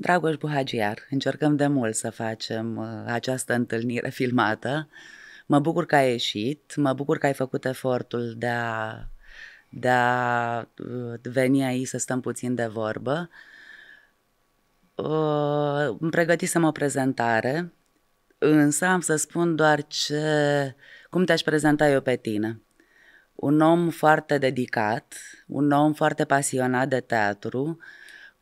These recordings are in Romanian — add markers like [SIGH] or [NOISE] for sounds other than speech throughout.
Dragoș Buhagiar, încercăm de mult să facem uh, această întâlnire filmată. Mă bucur că ai ieșit, mă bucur că ai făcut efortul de a, de a uh, veni aici să stăm puțin de vorbă. Uh, îmi pregătisem o prezentare, însă am să spun doar ce cum te-aș prezenta eu pe tine? Un om foarte dedicat, un om foarte pasionat de teatru,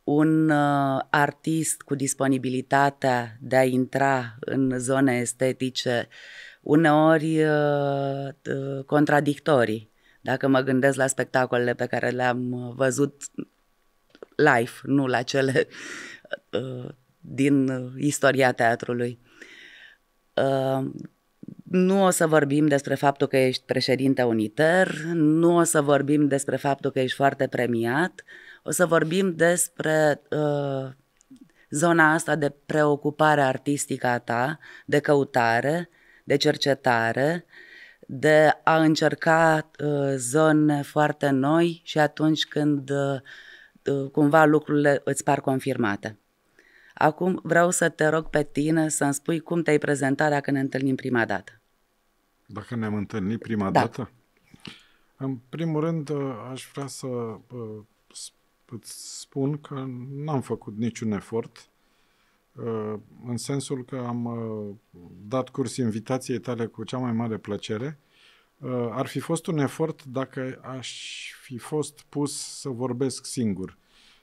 un uh, artist cu disponibilitatea de a intra în zone estetice uneori uh, uh contradictorii. Dacă mă gândesc la spectacolele pe care le-am uh, văzut live, nu la cele uh, din uh, istoria teatrului. Uh, nu o să vorbim despre faptul că ești președinte uniter, nu o să vorbim despre faptul că ești foarte premiat, o să vorbim despre uh, zona asta de preocupare artistică a ta, de căutare, de cercetare, de a încerca uh, zone foarte noi și atunci când uh, uh cumva lucrurile îți par confirmate. Acum vreau să te rog pe tine să-mi spui cum te-ai prezentat dacă ne întâlnim prima dată. Dacă ne-am întâlnit prima da. dată? În primul rând, uh, aș vrea să uh, îți spun că n-am făcut niciun efort uh, în sensul că am dat curs invitației tale cu cea mai mare plăcere. Ar fi fost un efort dacă aș fi fost pus să vorbesc singur.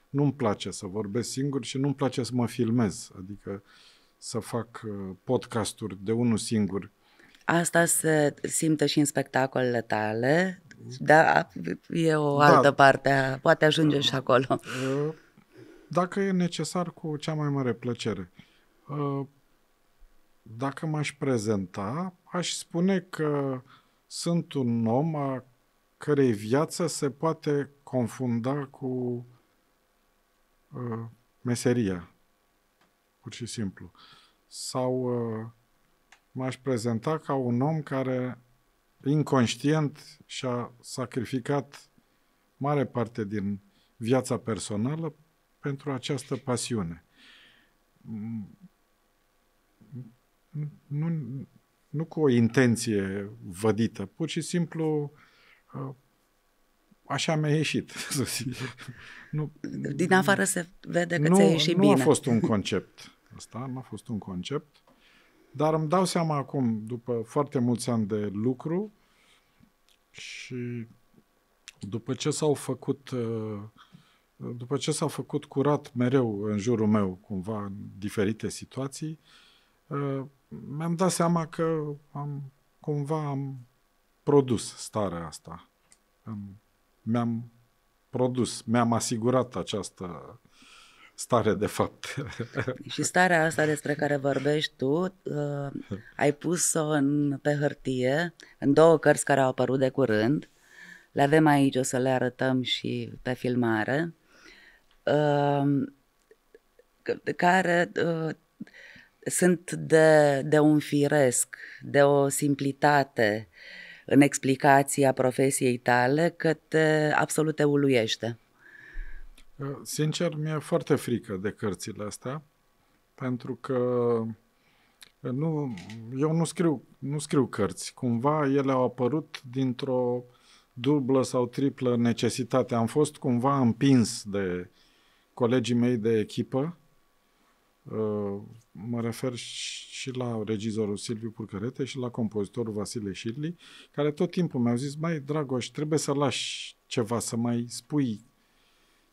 Nu-mi place să vorbesc singur și nu-mi place să mă filmez, adică să fac podcasturi de unul singur Asta se simte și în spectacolele tale, dar e o da. altă parte, poate ajunge și acolo. Uh, dacă e necesar, cu cea mai mare plăcere. Uh, dacă m-aș prezenta, aș spune că sunt un om a cărei viață se poate confunda cu uh, meseria, pur și simplu. Sau m-aș prezenta ca un om care inconștient și-a sacrificat mare parte din viața personală pentru această pasiune. Nu, nu cu o intenție vădită, pur și simplu ă, așa mi-a ieșit, [LAUGHS] să zic. Nu, Din afară se vede că nu, ți-a ieșit nu bine. Nu a fost un concept. Asta nu a fost un concept. Dar îmi dau seama acum, după foarte mulți ani de lucru și după ce s-au făcut uh, după ce s au făcut curat mereu în jurul meu, cumva, în diferite situații, uh, mi-am dat seama că am, cumva am produs starea asta. mi-am produs, mi-am asigurat această stare de fapt. Și starea asta despre care vorbești tu, uh, ai pus-o în, pe hârtie, în două cărți care au apărut de curând. Le avem aici, o să le arătăm și pe filmare. Uh, care uh, sunt de, de un firesc, de o simplitate în explicația profesiei tale, că te absolut te uluiește. Sincer, mi-e foarte frică de cărțile astea, pentru că nu, eu nu scriu, nu scriu cărți. Cumva ele au apărut dintr-o dublă sau triplă necesitate. Am fost cumva împins de colegii mei de echipă. Mă refer și la regizorul Silviu Purcărete și la compozitorul Vasile Șirli, care tot timpul mi-au zis, mai Dragoș, trebuie să lași ceva, să mai spui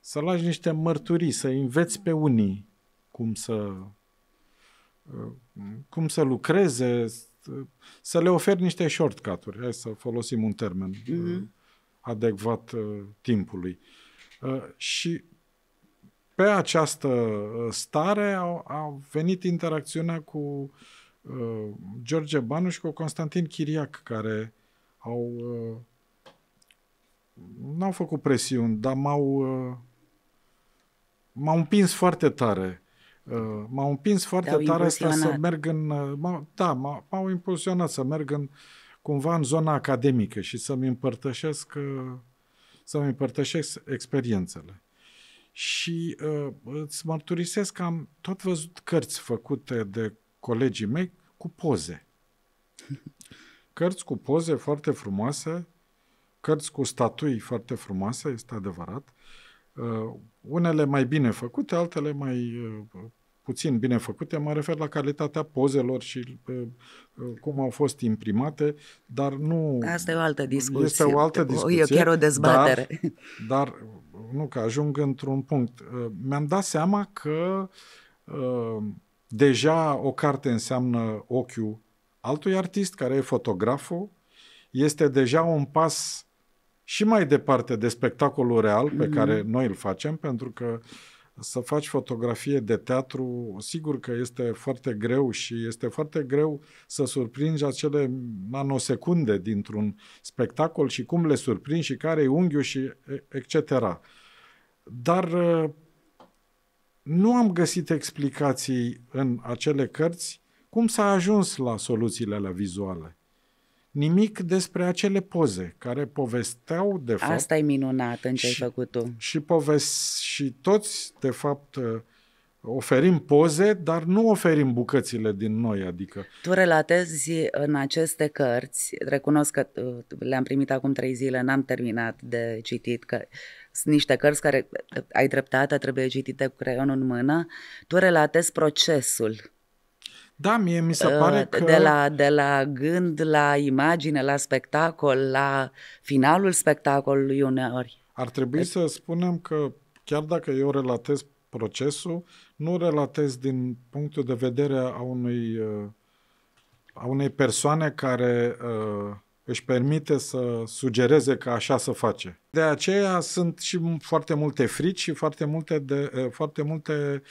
să lași niște mărturii, să înveți pe unii cum să uh, cum să lucreze, să le oferi niște shortcut-uri, hai să folosim un termen mm-hmm. adecvat uh, timpului. Și pe această stare a, a venit interacțiunea cu George Banu și cu Constantin Chiriac, care au n-au făcut presiuni, dar m-au m-au împins foarte tare. Uh, m-au împins foarte tare asta să merg în... Uh, da, m-au impulsionat să merg în, cumva în zona academică și să-mi împărtășesc, uh, să-mi împărtășesc experiențele. Și uh, îți mărturisesc că am tot văzut cărți făcute de colegii mei cu poze. [LAUGHS] Cărți cu poze foarte frumoase, cărți cu statui foarte frumoase, este adevărat, uh, unele mai bine făcute, altele mai uh, puțin bine făcute, mă refer la calitatea pozelor și uh, uh, cum au fost imprimate, dar nu... Asta e o altă discuție. Este o altă discuție. E chiar o dezbatere. Dar, dar nu, că ajung într-un punct. Mi-am dat seama că deja o carte înseamnă ochiul altui artist care e fotograful, este deja un pas și mai departe de spectacolul real pe mm care noi îl facem, pentru că să faci fotografie de teatru, sigur că este foarte greu și este foarte greu să surprinzi acele nanosecunde dintr-un spectacol și cum le surprinzi și care e unghiul și etc. Dar ă, nu am găsit explicații în acele cărți cum s-a ajuns la soluțiile la vizuale nimic despre acele poze care povesteau de fapt. Asta e minunat în ce ai făcut tu. Și, povest, și toți de fapt uh, oferim poze, dar nu oferim bucățile din noi, adică... Tu relatezi în aceste cărți, recunosc că uh, le-am primit acum trei zile, n-am terminat de citit, că sunt niște cărți care uh, ai dreptate, trebuie citite cu creionul în mână, tu relatezi procesul da, mie mi se ă, pare că... De la, de la gând, la imagine, la spectacol, la finalul spectacolului uneori. Ar trebui de... Ă. să spunem că chiar dacă eu relatez procesul, nu relatez din punctul de vedere a unui ă, a unei persoane care uh, își permite să sugereze că așa să face. De aceea sunt și foarte multe frici și foarte multe, de, foarte multe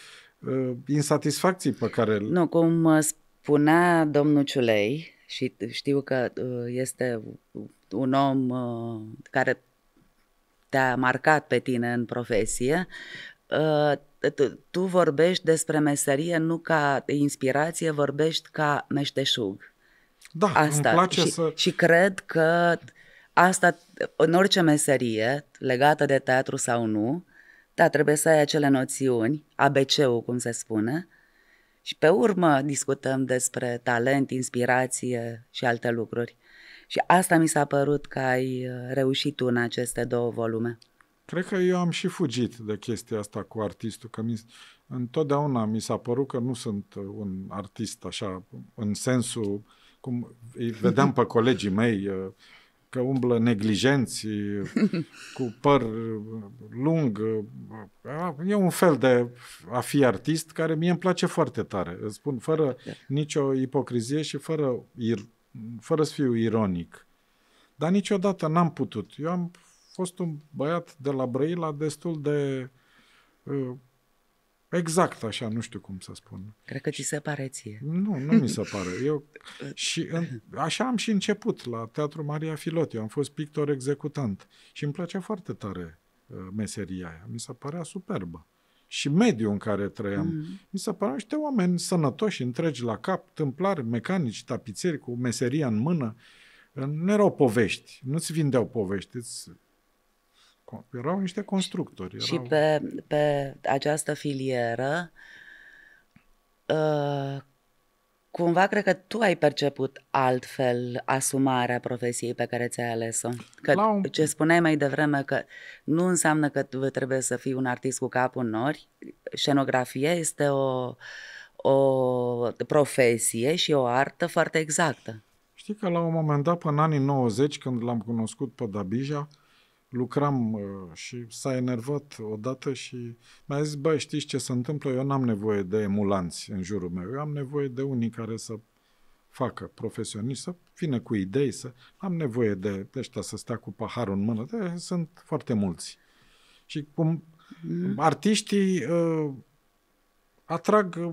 uh, insatisfacții pe care... Nu, cum uh, spunea domnul Ciulei, și știu că uh, este un om uh, care te-a marcat pe tine în profesie, tu vorbești despre meserie nu ca inspirație, vorbești ca meșteșug. Da, asta. îmi place și, să... Și cred că asta, în orice meserie, legată de teatru sau nu, da, trebuie să ai acele noțiuni, ABC-ul, cum se spune, și pe urmă discutăm despre talent, inspirație și alte lucruri. Și asta mi s-a părut că ai uh, reușit tu în aceste două volume. Cred că eu am și fugit de chestia asta cu artistul, că mi, întotdeauna mi s-a părut că nu sunt un artist așa, în sensul, cum îi vedeam pe colegii mei, uh, că umblă neglijenți, [LAUGHS] cu păr lung. E un fel de a fi artist care mie îmi place foarte tare. Îți spun, fără da. nicio ipocrizie și fără, ir- fără să fiu ironic. Dar niciodată n-am putut. Eu am fost un băiat de la Brăila destul de uh, Exact așa, nu știu cum să spun. Cred că ți se pare ție. Nu, nu mi se pare. Eu [LAUGHS] și în, așa am și început la Teatru Maria Filot. Eu am fost pictor executant și îmi place foarte tare uh, meseria aia. Mi se părea superbă. Și mediul în care trăiam. mm Mi se păreau niște oameni sănătoși, întregi la cap, tâmplari, mecanici, tapițeri cu meseria în mână. Uh, nu erau povești, nu-ți vindeau povești, îți erau niște constructori. Erau... Și pe, pe această filieră, uh, cumva cred că tu ai perceput altfel asumarea profesiei pe care ți-ai ales-o. Că un... Ce spuneai mai devreme, că nu înseamnă că tu trebuie să fii un artist cu capul nori. Scenografia este o, o profesie și o artă foarte exactă. Știi că la un moment dat, până în anii 90, când l-am cunoscut pe Dabija, uh, lucram uh, și s-a enervat odată și mi-a zis, băi, știți ce se întâmplă? Eu n-am nevoie de emulanți în jurul meu, eu am nevoie de unii care să facă profesionist, să vină cu idei, să am nevoie de ăștia să stea cu paharul în mână, de, sunt foarte mulți. Și cum mm. artiștii uh, atrag, uh,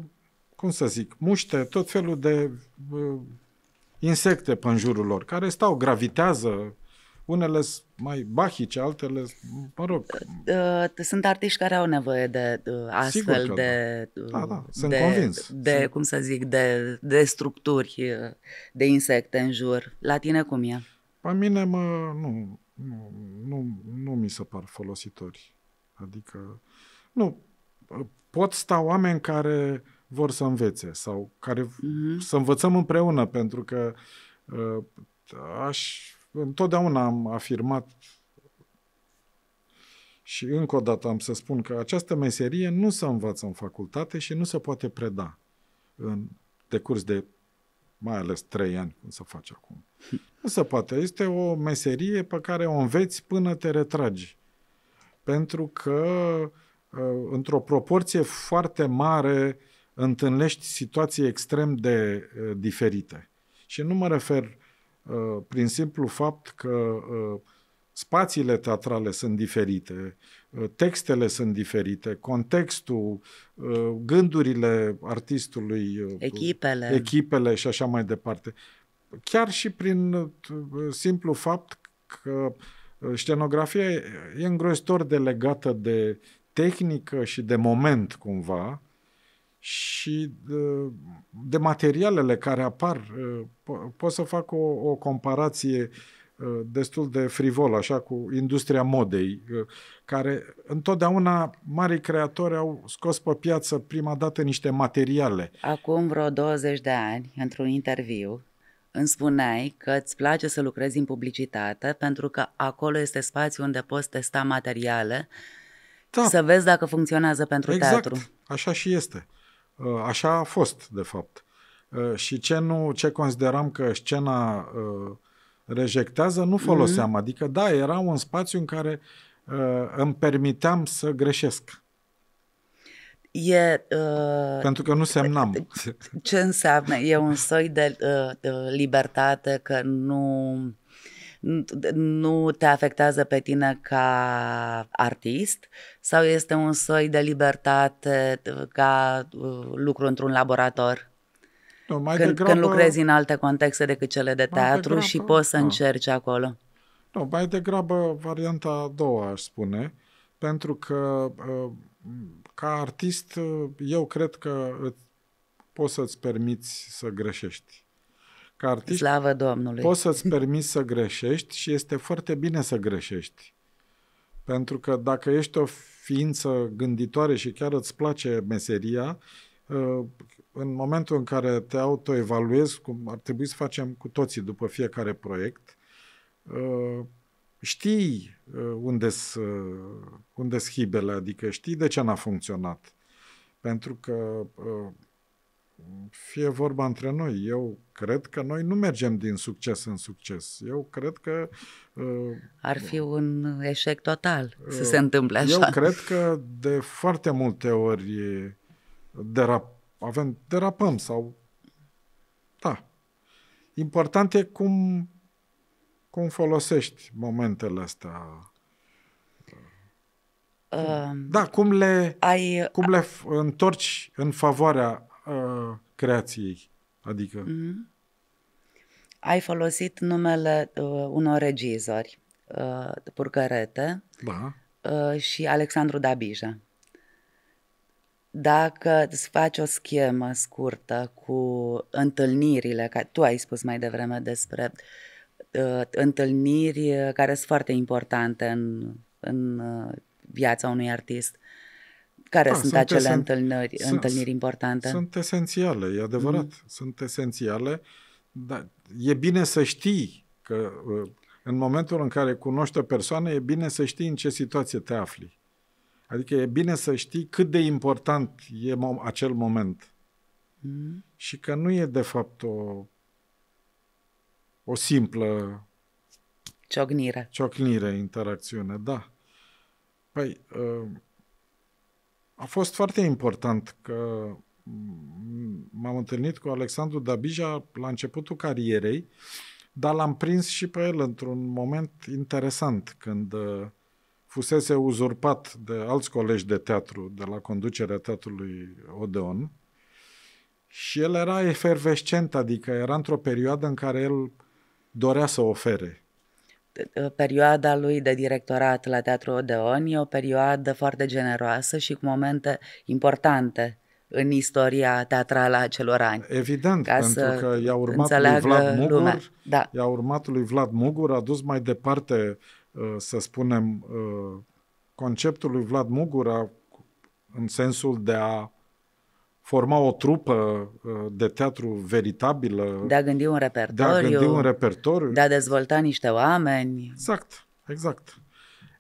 cum să zic, muște, tot felul de uh, insecte pe în jurul lor, care stau, gravitează, unele sunt mai bahice, altele, mă rog. Ă, sunt artiști care au nevoie de ă, astfel de, da. Da, da. Sunt de, convins. de Sunt... cum să zic, de, de structuri, ă, de insecte în jur. La tine cum e? Pe mine mă, nu, nu, nu, nu mi se par folositori. Adică, nu, pot sta oameni care vor să învețe sau care mm-hmm. să învățăm împreună, pentru că aș Întotdeauna am afirmat și încă o dată am să spun că această meserie nu se învață în facultate și nu se poate preda în decurs de mai ales trei ani, cum se face acum. Nu se poate. Este o meserie pe care o înveți până te retragi. Pentru că, uh, într-o proporție foarte mare, întâlnești situații extrem de uh, diferite. Și nu mă refer Uh, prin simplu fapt că uh, spațiile teatrale sunt diferite, uh, textele sunt diferite, contextul, gândurile artistului, echipele, echipele și așa mai departe. Chiar și prin simplu fapt că scenografia e îngrozitor de legată de tehnică și de moment cumva, și de, de materialele care apar. Uh, po- pot să fac o, o comparație uh, destul de frivol, așa, cu industria modei, uh, care întotdeauna marii creatori au scos pe piață prima dată niște materiale. Acum vreo 20 de ani, într-un interviu, îmi spuneai că îți place să lucrezi în publicitate pentru că acolo este spațiu unde poți testa materiale, da. să vezi dacă funcționează pentru exact. teatru. Așa și este. Uh, așa a fost, de fapt. Uh, și ce, nu, ce consideram că scena uh, rejectează, nu foloseam. Mm-hmm. Adică, da, era un spațiu în care îmi permiteam să greșesc. E, uh, Pentru că nu semnam. Ce înseamnă? E un soi de uh, libertate că nu nu te afectează pe tine ca artist sau este un soi de libertate ca uh, lucru într-un laborator? Nu, mai când, degrabă, când lucrezi în alte contexte decât cele de teatru degrabă, și poți să da. încerci acolo. Nu, mai degrabă varianta a doua, aș spune, pentru că uh, ca artist uh, eu cred că poți să-ți permiți să greșești. Ca artist, Slavă Domnului! Poți să-ți permiți să greșești și este foarte bine să greșești. Pentru că dacă ești o ființă gânditoare și chiar îți place meseria, uh, în momentul în care te autoevaluezi, cum ar trebui să facem cu toții după fiecare proiect, uh, știi uh, unde sunt hibele, adică știi de ce n-a funcționat. Pentru că fie vorba între noi. Eu cred că noi nu mergem din succes în succes. Eu cred că... Uh, Ar fi uh, un eșec total uh, să se uh, întâmple așa. Eu cred că de foarte multe ori derap, avem, derapăm sau... Da. Important e cum, cum folosești momentele astea um, da, cum le, ai, cum le întorci în favoarea a creației. Adică... Mm-hmm. Ai folosit numele uh, unor regizori, uh, Purcărete da. uh, și Alexandru Dabija. Dacă îți faci o schemă scurtă cu întâlnirile, ca tu ai spus mai devreme despre uh, întâlniri care sunt foarte importante în, în uh, viața unui artist, care da, sunt, sunt acele esen... întâlniri, sunt, întâlniri importante? Sunt esențiale, e adevărat. Mm. Sunt esențiale, dar e bine să știi că uh, în momentul în care cunoști o persoană, e bine să știi în ce situație te afli. Adică e bine să știi cât de important e mom- acel moment. Mm. Și că nu e de fapt o, o simplă ciocnire. Ciocnire, interacțiune, da. Păi, uh, a fost foarte important că m-am întâlnit cu Alexandru Dabija la începutul carierei, dar l-am prins și pe el într-un moment interesant, când uh, fusese uzurpat de alți colegi de teatru de la conducerea teatrului Odeon și el era efervescent, adică era într-o perioadă în care el dorea să ofere. Uh, perioada lui de directorat la Teatrul Odeon e o perioadă foarte generoasă și cu momente importante în istoria teatrală a celor ani. Evident, ca pentru să că i-a urmat lui Vlad Mugur, da. i-a urmat lui Vlad Mugur, a dus mai departe, uh, să spunem, uh, conceptul lui Vlad Mugur a, în sensul de a forma o trupă uh, de teatru veritabilă. De a gândi un repertoriu. De a gândi un repertoriu. De a dezvolta niște oameni. Exact, exact.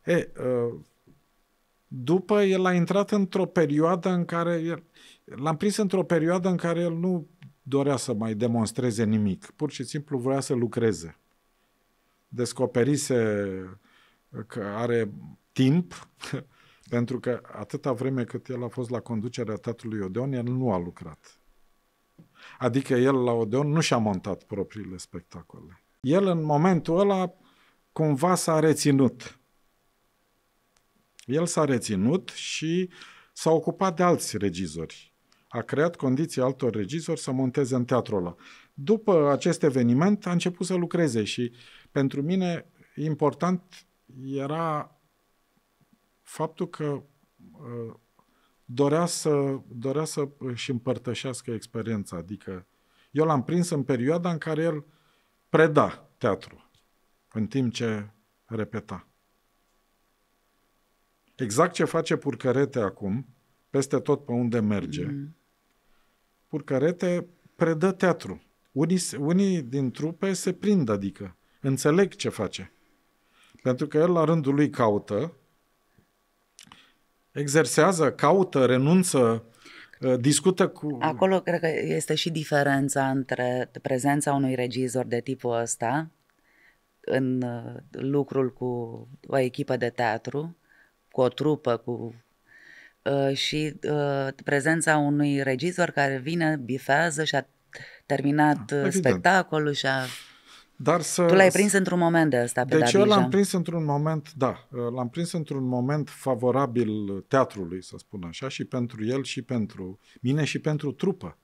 E, uh, după el a intrat într-o perioadă în care el, l-am prins într-o perioadă în care el nu dorea să mai demonstreze nimic, pur și simplu voia să lucreze. Descoperise că are timp, [LAUGHS] Pentru că atâta vreme cât el a fost la conducerea tatălui Odeon, el nu a lucrat. Adică el la Odeon nu și-a montat propriile spectacole. El în momentul ăla cumva s-a reținut. El s-a reținut și s-a ocupat de alți regizori. A creat condiții altor regizori să monteze în teatrul ăla. După acest eveniment a început să lucreze și pentru mine important era faptul că uh, dorea să, dorea să își împărtășească experiența. Adică eu l-am prins în perioada în care el preda teatru, în timp ce repeta. Exact ce face Purcărete acum, peste tot pe unde merge, mm. Purcărete predă teatru. Unii, unii din trupe se prind, adică înțeleg ce face. Pentru că el la rândul lui caută, exersează, caută, renunță, uh, discută cu... Acolo cred că este și diferența între prezența unui regizor de tipul ăsta în uh, lucrul cu o echipă de teatru, cu o trupă, cu uh, și prezența unui regizor care vine, bifează și a terminat ah, Evident. spectacolul și a dar să, tu l-ai prins într-un moment de ăsta pe Deci eu l-am prins într-un moment, da, l-am prins într-un moment favorabil teatrului, să spun așa, și pentru el și pentru mine și pentru trupă.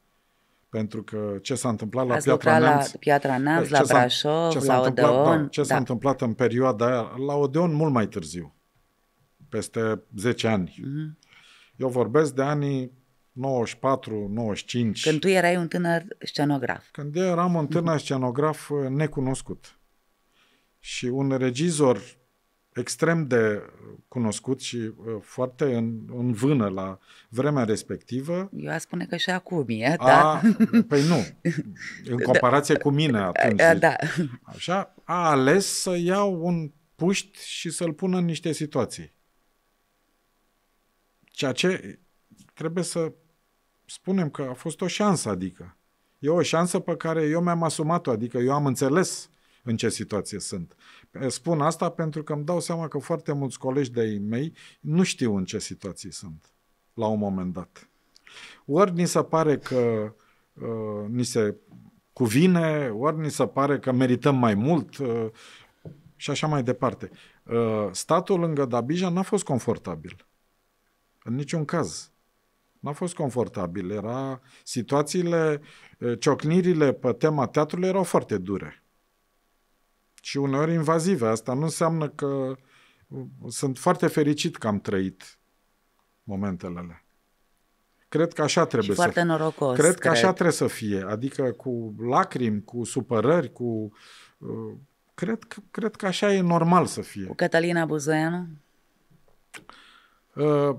Pentru că ce s-a întâmplat Ați la Piatra eh, Neamț, la Piatra Neamț, la Brașov, ce la Odeon. Întâmplat, da, ce da. s-a întâmplat în perioada aia, la Odeon mult mai târziu, peste 10 ani. Mm-hmm. Eu vorbesc de anii 94, 95. Când tu erai un tânăr scenograf. Când eu eram un tânăr scenograf uh, necunoscut. Și un regizor extrem de uh, cunoscut și uh, foarte în, în vână la vremea respectivă. Eu a spune că și acum e, a, da? Păi nu, [LAUGHS] în da. comparație da. cu mine atunci. Da. așa, a ales să iau un puști și să-l pună în niște situații. Ceea ce trebuie să spunem că a fost o șansă, adică. E o șansă pe care eu mi-am asumat-o, adică eu am înțeles în ce situație sunt. Spun asta pentru că îmi dau seama că foarte mulți colegi de-ai mei nu știu în ce situații sunt la un moment dat. Ori ni se pare că uh, ni se cuvine, ori ni se pare că merităm mai mult uh, și așa mai departe. Uh, statul lângă Dabija n-a fost confortabil. În niciun caz. N-a fost confortabil. Era, situațiile, eh, ciocnirile pe tema teatrului erau foarte dure. Și uneori invazive. Asta nu înseamnă că mm, sunt foarte fericit că am trăit momentele alea. Cred că așa trebuie și să foarte fie. norocos. Cred, cred că așa trebuie să fie. Adică cu lacrimi, cu supărări, cu... Uh, cred că, cred că așa e normal să fie. Cu Catalina Buzoianu? Uh,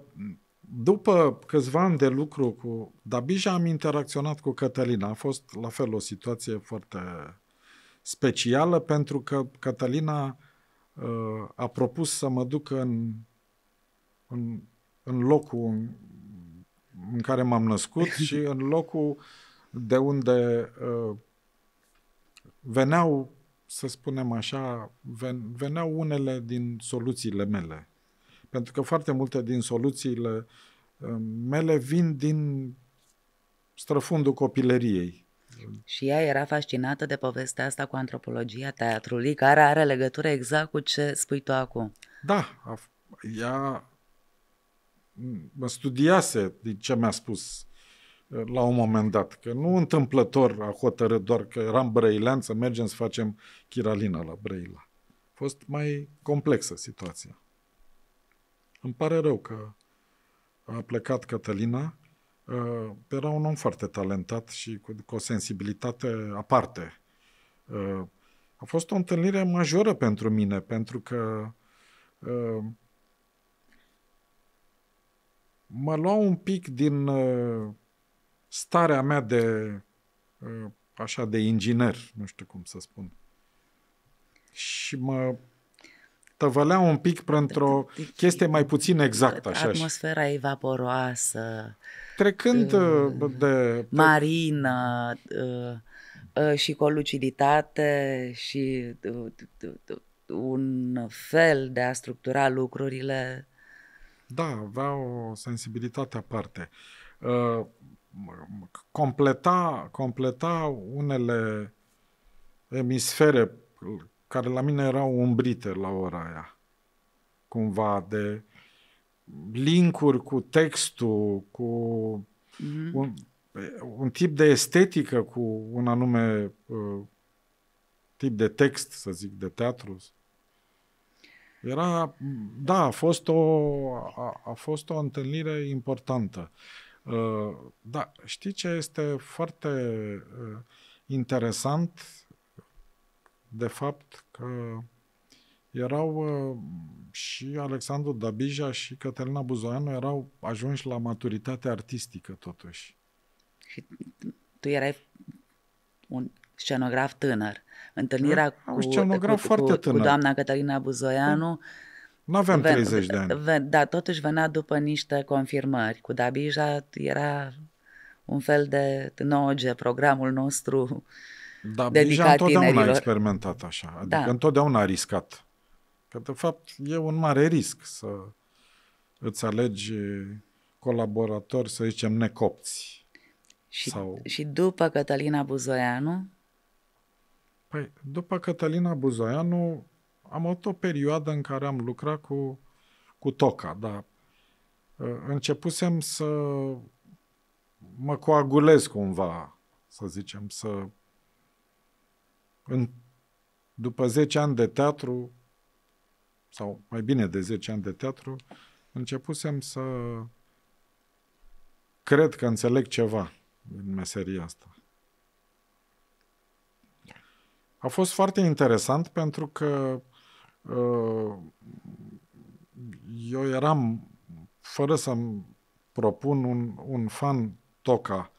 după câțiva ani de lucru cu Dabija am interacționat cu Cătălina. A fost la fel o situație foarte specială pentru că Cătălina uh, a propus să mă duc în, în, în locul în care m-am născut [LAUGHS] și în locul de unde uh, veneau, să spunem așa, veneau unele din soluțiile mele. Pentru că foarte multe din soluțiile uh, mele vin din străfundul copilăriei. Și ea era fascinată de povestea asta cu antropologia teatrului, care are legătură exact cu ce spui tu acum. Da, ea mă studiase din ce mi-a spus uh, la un moment dat, că nu întâmplător a hotărât doar că eram brăilean să mergem să facem chiralina la Brăila. A fost mai complexă situația. Îmi pare rău că a plecat Cătălina. Uh, era un om foarte talentat și cu, cu o sensibilitate aparte. Uh, a fost o întâlnire majoră pentru mine, pentru că uh, mă lua un pic din starea mea de așa de inginer, nu știu cum să spun. Și mă tăvălea un pic pentru o chestie mai puțin exactă. Așa. Atmosfera evaporoasă. Trecând mm, uh, de... Marină uh, uh, și cu o luciditate și un fel de a structura lucrurile. Da, avea o sensibilitate aparte. Completa, completa unele emisfere care la mine erau umbrite la ora aia, cumva de linkuri cu textul, cu mm-hmm. un, un tip de estetică, cu un anume uh, tip de text, să zic, de teatru. Era, da, a fost o, a, a fost o întâlnire importantă. Uh, da, știi ce este foarte uh, interesant? de fapt că erau uh, și Alexandru Dabija și Cătălina Buzoianu erau ajunși la maturitate artistică totuși. Și tu erai un scenograf tânăr. Întâlnirea da, cu, scenograf cu, foarte cu, tânăr. cu doamna Cătălina Buzoianu nu aveam ven, 30 de ani. Ven, da, totuși venea după niște confirmări. Cu Dabija era un fel de 9 programul nostru da, dedicat Bija întotdeauna tinerilor. a experimentat așa, da. adică da. întotdeauna a riscat. Că de fapt e un mare risc să îți alegi colaboratori, să zicem, necopți. Și, sau... și după Cătălina Buzoianu? Păi, după Cătălina Buzoianu am avut o perioadă în care am lucrat cu, cu Toca, dar uh, începusem să mă coagulez cumva, să zicem, să în, după 10 ani de teatru, sau mai bine de 10 ani de teatru, începusem să cred că înțeleg ceva în meseria asta. A fost foarte interesant pentru că uh, eu eram, fără să-mi propun, un, un fan Toca,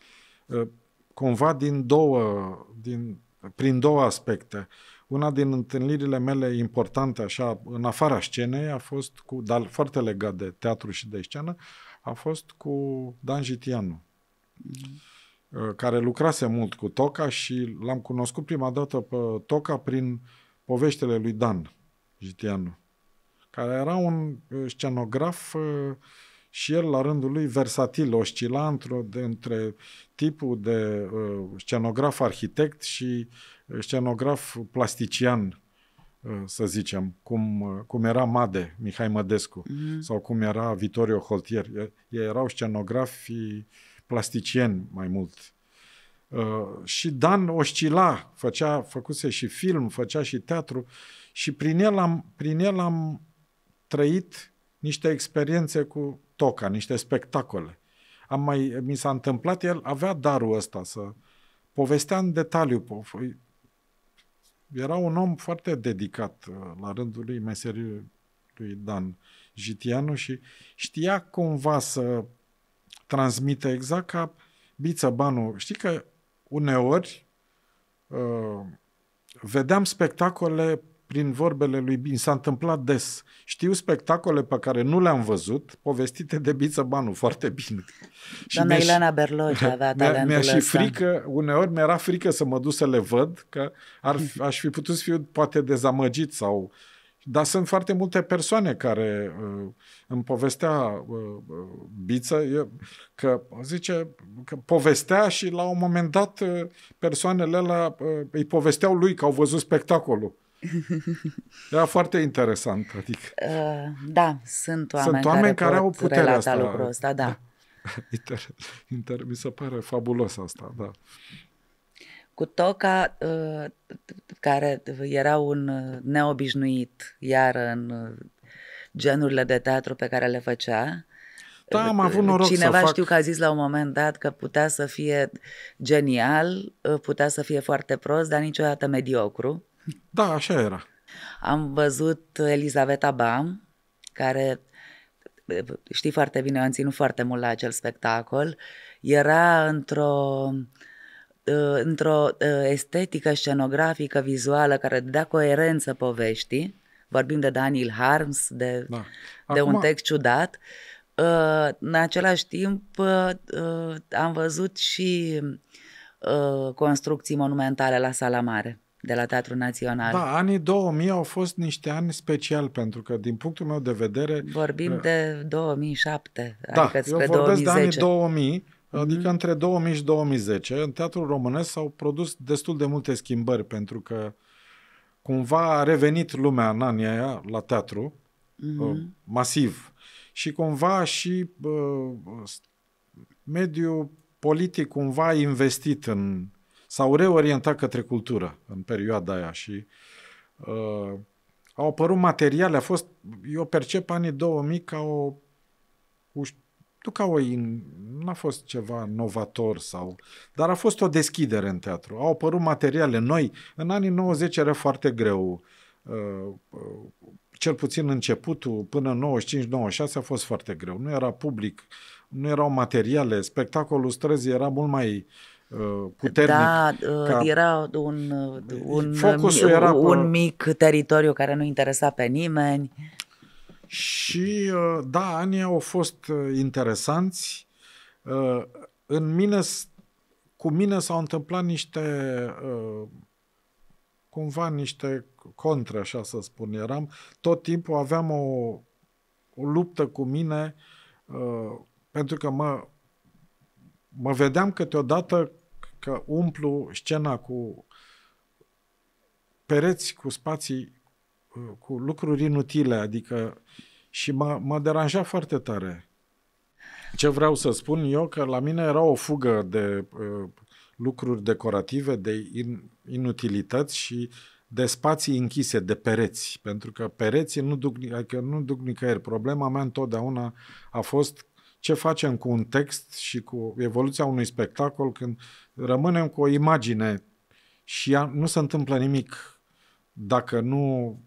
uh, cumva din două, din prin două aspecte. Una din întâlnirile mele importante, așa, în afara scenei, a fost cu, dar foarte legat de teatru și de scenă, a fost cu Dan Jitianu, mm care lucrase mult cu Toca și l-am cunoscut prima dată pe Toca prin poveștile lui Dan Jitianu, care era un scenograf uh, și el, la rândul lui, versatil, oscila într-o, de, între tipul de uh, scenograf arhitect și uh, scenograf plastician, uh, să zicem, cum, uh, cum era Made, Mihai Mădescu, mm-hmm. sau cum era Vitorio Holtier. Ei erau scenografi plasticieni mai mult. Uh, și Dan oscila, făcea, făcuse și film, făcea și teatru și prin el am, prin el am trăit niște experiențe cu toca, niște spectacole. Am mai, mi s-a întâmplat, el avea darul ăsta să povestea în detaliu. Era un om foarte dedicat uh, la rândul lui meseriei lui Dan Jitianu și știa cumva să transmită exact ca Biță Banu. Știi că uneori uh, vedeam spectacole prin vorbele lui Bin. S-a întâmplat des. Știu spectacole pe care nu le-am văzut, povestite de Biță Banu foarte bine. Doamna și Ilana Berloge avea [LAUGHS] talentul mi-a, mi și ăsta. frică, uneori mi-era frică să mă duc să le văd, că ar, fi, aș fi putut să fiu poate dezamăgit sau... Dar sunt foarte multe persoane care uh, îmi povestea uh, uh Biță eu, că zice că povestea și la un moment dat uh, persoanele la uh, îi povesteau lui că au văzut spectacolul. [LAUGHS] Era foarte interesant. Adică... Uh, da, sunt oameni, sunt oameni care, care au puterea asta. lucrul ăsta, da. [LAUGHS] Inter, inter, mi se pare fabulos asta, da. Cu Toca, uh, care era un uh, neobișnuit, iar în uh, genurile de teatru pe care le făcea, da, am avut noroc Cineva să fac... știu că a zis la un moment dat că putea să fie genial, putea să fie foarte prost, dar niciodată mediocru. Da, așa era. Am văzut Elizaveta Bam, care știi foarte bine, am ținut foarte mult la acel spectacol. Era într-o uh, într-o uh, estetică scenografică, vizuală, care dea coerență poveștii. Vorbim de Daniel Harms, de, da. Acum... de un text ciudat. Uh, în același timp am văzut și construcții monumentale la Sala Mare de la Teatrul Național. Da, anii 2000 au fost niște ani special pentru că, din punctul meu de vedere... Vorbim uh, de 2007, da, adică spre eu vorbesc 2010. de anii 2000, Adică mm-hmm. între 2000 și 2010, în teatrul românesc s-au produs destul de multe schimbări, pentru că cumva a revenit lumea în anii aia la teatru, mm-hmm. masiv, și cumva și uh, mediul politic cumva a investit în s-au reorientat către cultură în perioada aia și uh, au apărut materiale, a fost, eu percep anii 2000 ca o, nu ca o, n-a fost ceva novator sau, dar a fost o deschidere în teatru. Au apărut materiale noi. În anii 90 era foarte greu. Uh, uh, cel puțin începutul, până 95-96 a fost foarte greu. Nu era public, nu erau materiale, spectacolul străzii era mult mai uh, Uh, puternic. Da, uh, ca... era un, uh, un, Focusul era un, un mic teritoriu care nu interesa pe nimeni. Și da, anii au fost interesanți. În mine, cu mine s-au întâmplat niște cumva niște contre, așa să spun. Eram, tot timpul aveam o, o luptă cu mine pentru că mă, mă vedeam câteodată că umplu scena cu pereți, cu spații, uh, cu lucruri inutile, adică și m-a, m-a deranjat foarte tare. Ce vreau să spun eu, că la mine era o fugă de uh, lucruri decorative, de in, inutilități și de spații închise, de pereți, pentru că pereții nu duc, adică nu duc nicăieri. Problema mea întotdeauna a fost ce facem cu un text și cu evoluția unui spectacol când rămânem cu o imagine și nu se întâmplă nimic dacă nu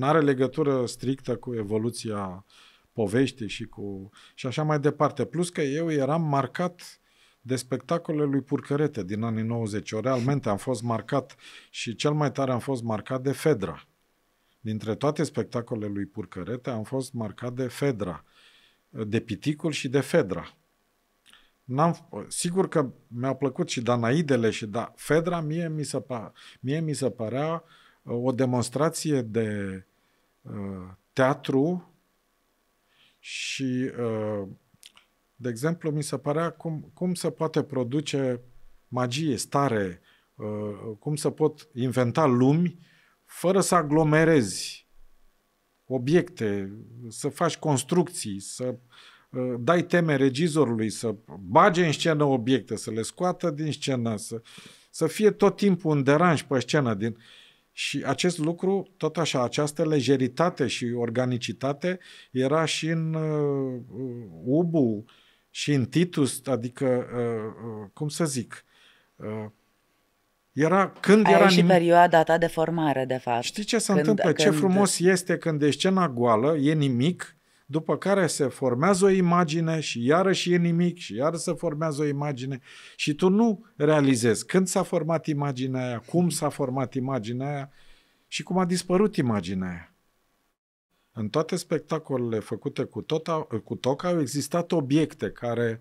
are legătură strictă cu evoluția poveștii și cu și așa mai departe. Plus că eu eram marcat de spectacolele lui Purcărete din anii 90. o realmente am fost marcat și cel mai tare am fost marcat de Fedra. Dintre toate spectacolele lui Purcărete am fost marcat de Fedra. Uh, de Piticul și de Fedra. N-am, sigur că mi-au plăcut și Danaidele și da, Fedra mie mi se, mie mi se părea uh, o demonstrație de uh, teatru și, uh, de exemplu, mi se părea cum, cum se poate produce magie, stare, uh, cum se pot inventa lumi fără să aglomerezi obiecte, să faci construcții, să ă, dai teme regizorului, să bage în scenă obiecte, să le scoată din scenă, să, să fie tot timpul un deranj pe scenă. Din... Și acest lucru, tot așa, această lejeritate și organicitate era și în uh, Ubu și în Titus, adică, uh, uh, cum să zic, uh, era când Ai era și nimic. perioada ta de formare, de fapt. Știi ce se când, întâmplă? Când... Ce frumos este când e scena goală, e nimic, după care se formează o imagine și iarăși e nimic și iar se formează o imagine și tu nu realizezi când s-a format imaginea aia, cum s-a format imaginea aia și cum a dispărut imaginea aia. În toate spectacolele făcute cu, tot, cu toca au existat obiecte care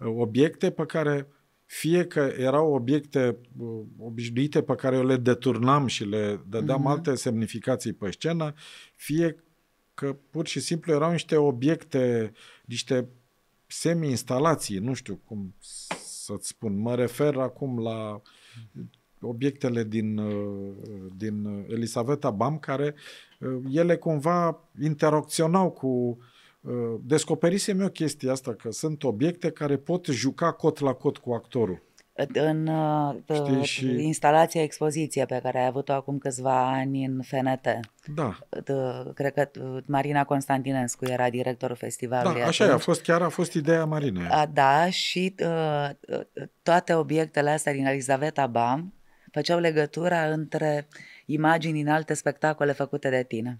obiecte pe care fie că erau obiecte uh, obișnuite pe care eu le deturnam și le dădeam mm-hmm. alte semnificații pe scenă, fie că pur și simplu erau niște obiecte, niște semi-instalații, nu știu cum să-ți spun. Mă refer acum la obiectele din, uh, din Elisaveta Bam, care uh, ele cumva interacționau cu uh, Uh, descoperisem eu chestia asta, că sunt obiecte care pot juca cot la cot cu actorul. În uh, Știi, și... instalația expoziție pe care ai avut-o acum câțiva ani în FNT. Da. Cred că uh, Marina Constantinescu era directorul festivalului. Da, așa e. a fost, chiar a fost ideea Marina. Da, și toate obiectele astea din Elizaveta Bam făceau legătura între imagini din alte spectacole făcute de tine.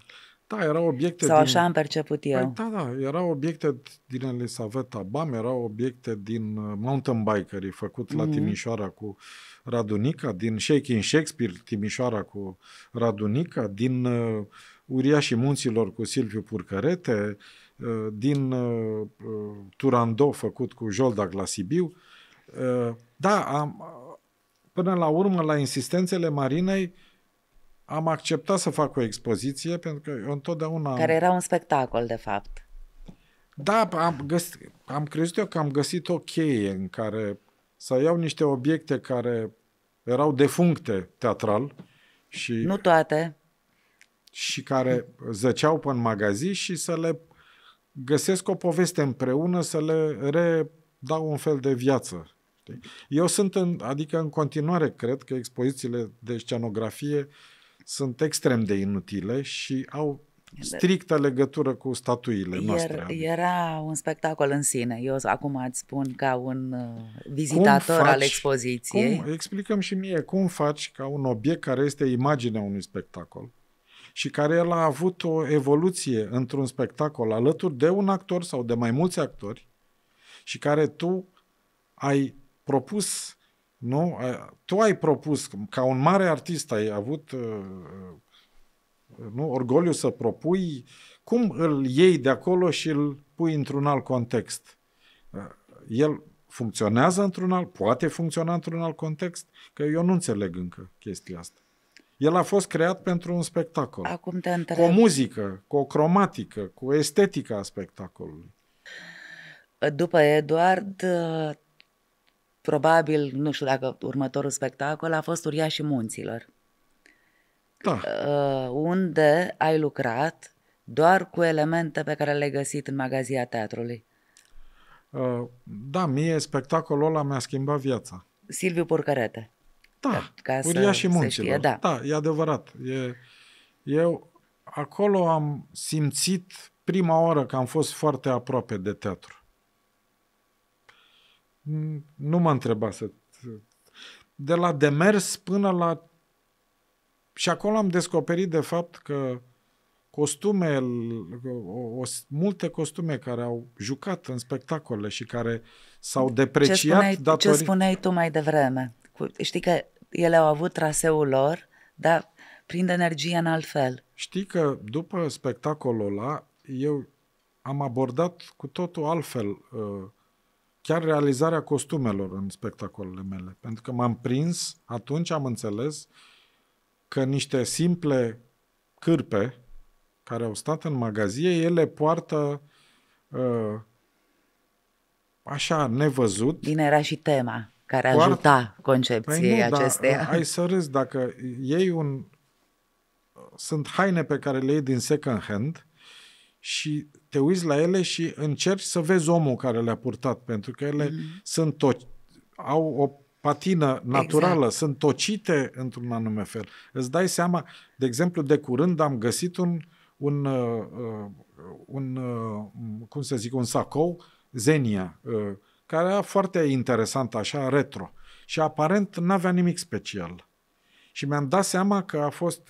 Da, erau obiecte Sau din... așa am perceput păi, eu. Păi, da, da, erau obiecte din Elisaveta Bam, erau obiecte din uh, mountain bikeri făcut mm-hmm. la mhm. Timișoara cu Radunica, din Shaking Shakespeare Timișoara cu Radunica, din uh, Uriașii Munților cu Silviu Purcărete, uh, din uh, uh Turando făcut cu Joldac la Sibiu. Uh, da, am, uh, până la urmă, la insistențele Marinei, uh, am acceptat să fac o expoziție pentru că eu întotdeauna... Care era un spectacol, de fapt. Da, am, găs... am crezut eu că am găsit o cheie în care să iau niște obiecte care erau defuncte teatral și... Nu toate. Și care zăceau pe în magazin și să le găsesc o poveste împreună, să le redau un fel de viață. Eu sunt, în, adică în continuare, cred că expozițiile de scenografie uh, sunt extrem de inutile și au strictă legătură cu statuile Ier, noastre. Era un spectacol în sine. Eu acum îți spun ca un uh, vizitator faci, al expoziției. Cum, explicăm și mie cum faci ca un obiect care este imaginea unui spectacol și care el a avut o evoluție într-un spectacol alături de un actor sau de mai mulți actori și care tu ai propus nu? Tu ai propus, ca un mare artist, ai avut uh, uh, nu, orgoliu să propui cum îl iei de acolo și îl pui într-un alt context. Uh, el funcționează într-un alt, poate funcționa într-un alt context? Că eu nu înțeleg încă chestia asta. El a fost creat pentru un spectacol. Acum te întreb. Cu o muzică, cu o cromatică, cu estetica a spectacolului. După Eduard, probabil, nu știu dacă următorul spectacol a fost Uriașii Munților. Da. Uh, unde ai lucrat doar cu elemente pe care le-ai găsit în magazia teatrului. Uh, da, mie spectacolul ăla mi-a schimbat viața. Silviu Purcărete. Da, ca, ca Uriașii Munților. Știe, da. da, e adevărat. E, eu acolo am simțit prima oară că am fost foarte aproape de teatru. Nu mă întreba să... De la demers până la... Și acolo am descoperit de fapt că costume, o, o, multe costume care au jucat în spectacole și care s-au depreciat ce spuneai, datorii... Ce spuneai tu mai devreme? Cu, știi că ele au avut traseul lor, dar prind energie în alt fel. Știi că după spectacolul ăla, eu am abordat cu totul altfel uh, chiar realizarea costumelor în spectacolele mele. Pentru că m-am prins, atunci am înțeles că niște simple cârpe care au stat în magazie, ele poartă uh, așa nevăzut. Bine, era și tema care poartă... ajuta concepției păi nu, acesteia. Da, hai să râzi, dacă iei un... Uh, sunt haine pe care le iei din second hand și te uiți la ele și încerci să vezi omul care le-a purtat, pentru că ele mm-hmm. sunt tot, au o patină naturală, exact. sunt tocite într-un anume fel. Îți dai seama, de exemplu, de curând am găsit un, un, uh, uh un uh, cum să zic, un sacou Zenia, uh, care era foarte interesant, așa, retro. Și aparent n-avea nimic special. Și mi-am dat seama că a fost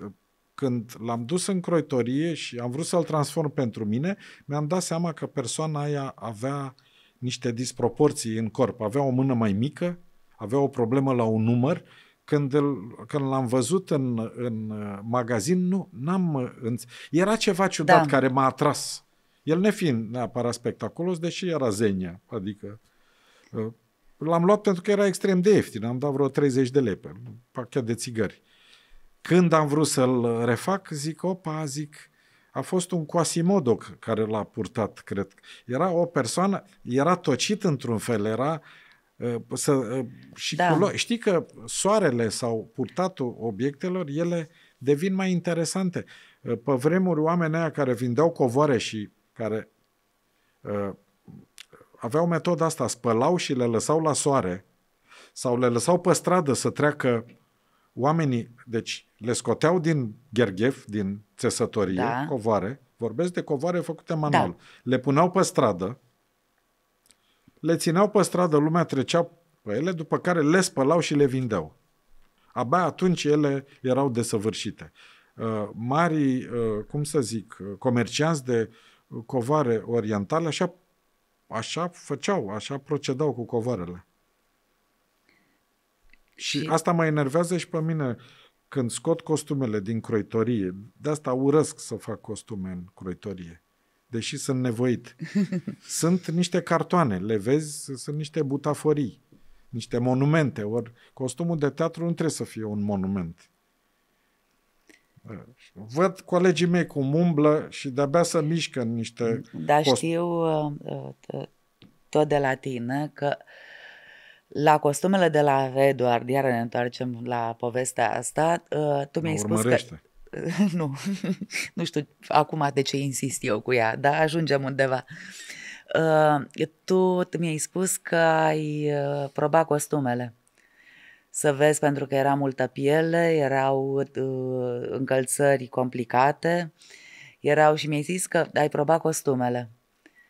când l-am dus în croitorie și am vrut să-l transform pentru mine, mi-am dat seama că persoana aia avea niște disproporții în corp. Avea o mână mai mică, avea o problemă la un număr. Când, îl, când l-am văzut în, în uh, magazin, nu, n-am uh, înț- Era ceva ciudat da. care m-a atras. El nefiind neapărat spectaculos, deși era zenia, adică uh, L-am luat pentru că era extrem de ieftin, am dat vreo 30 de lei pe pachet de țigări. Când am vrut să-l refac, zic, opa, zic, a fost un Quasimodo care l-a purtat, cred. Era o persoană, era tocit într-un fel, era ă, să, ă, și da. culo- știi că soarele sau purtatul obiectelor, ele devin mai interesante. Ă, pe vremuri, oamenii aia care vindeau covoare și care uh, aveau metoda asta, spălau și le lăsau la soare sau le lăsau pe stradă să treacă oamenii, deci le scoteau din gherghef, din țesătorie, da. covoare, vorbesc de covoare făcute manual, da. le puneau pe stradă, le țineau pe stradă, lumea trecea pe ele, după care le spălau și le vindeau. Abia atunci ele erau desăvârșite. Uh, mari, uh, cum să zic, uh, comercianți de covare orientale așa, așa făceau, așa procedau cu covarele. Și, asta mă enervează și pe mine când scot costumele din croitorie. De asta urăsc să fac costume în croitorie, deși sunt nevoit. [LAUGHS] Sunt niște cartoane, le vezi, sunt niște butaforii, niște monumente. Ori costumul de teatru nu trebuie să fie un monument. Văd colegii mei cum umblă și de-abia să mișcă niște... Da, cost... știu uh, uh, tot de la tine că uh, la costumele de la Eduard, iar ne întoarcem la povestea asta, uh, tu mi-ai spus că... [LAUGHS] nu, [LAUGHS] nu știu acum de ce insist eu cu ea, dar ajungem undeva. Uh, tu mi-ai spus că ai uh, probat costumele să vezi pentru că era multă piele, erau încălțări complicate, erau și mi-ai zis că ai probat costumele.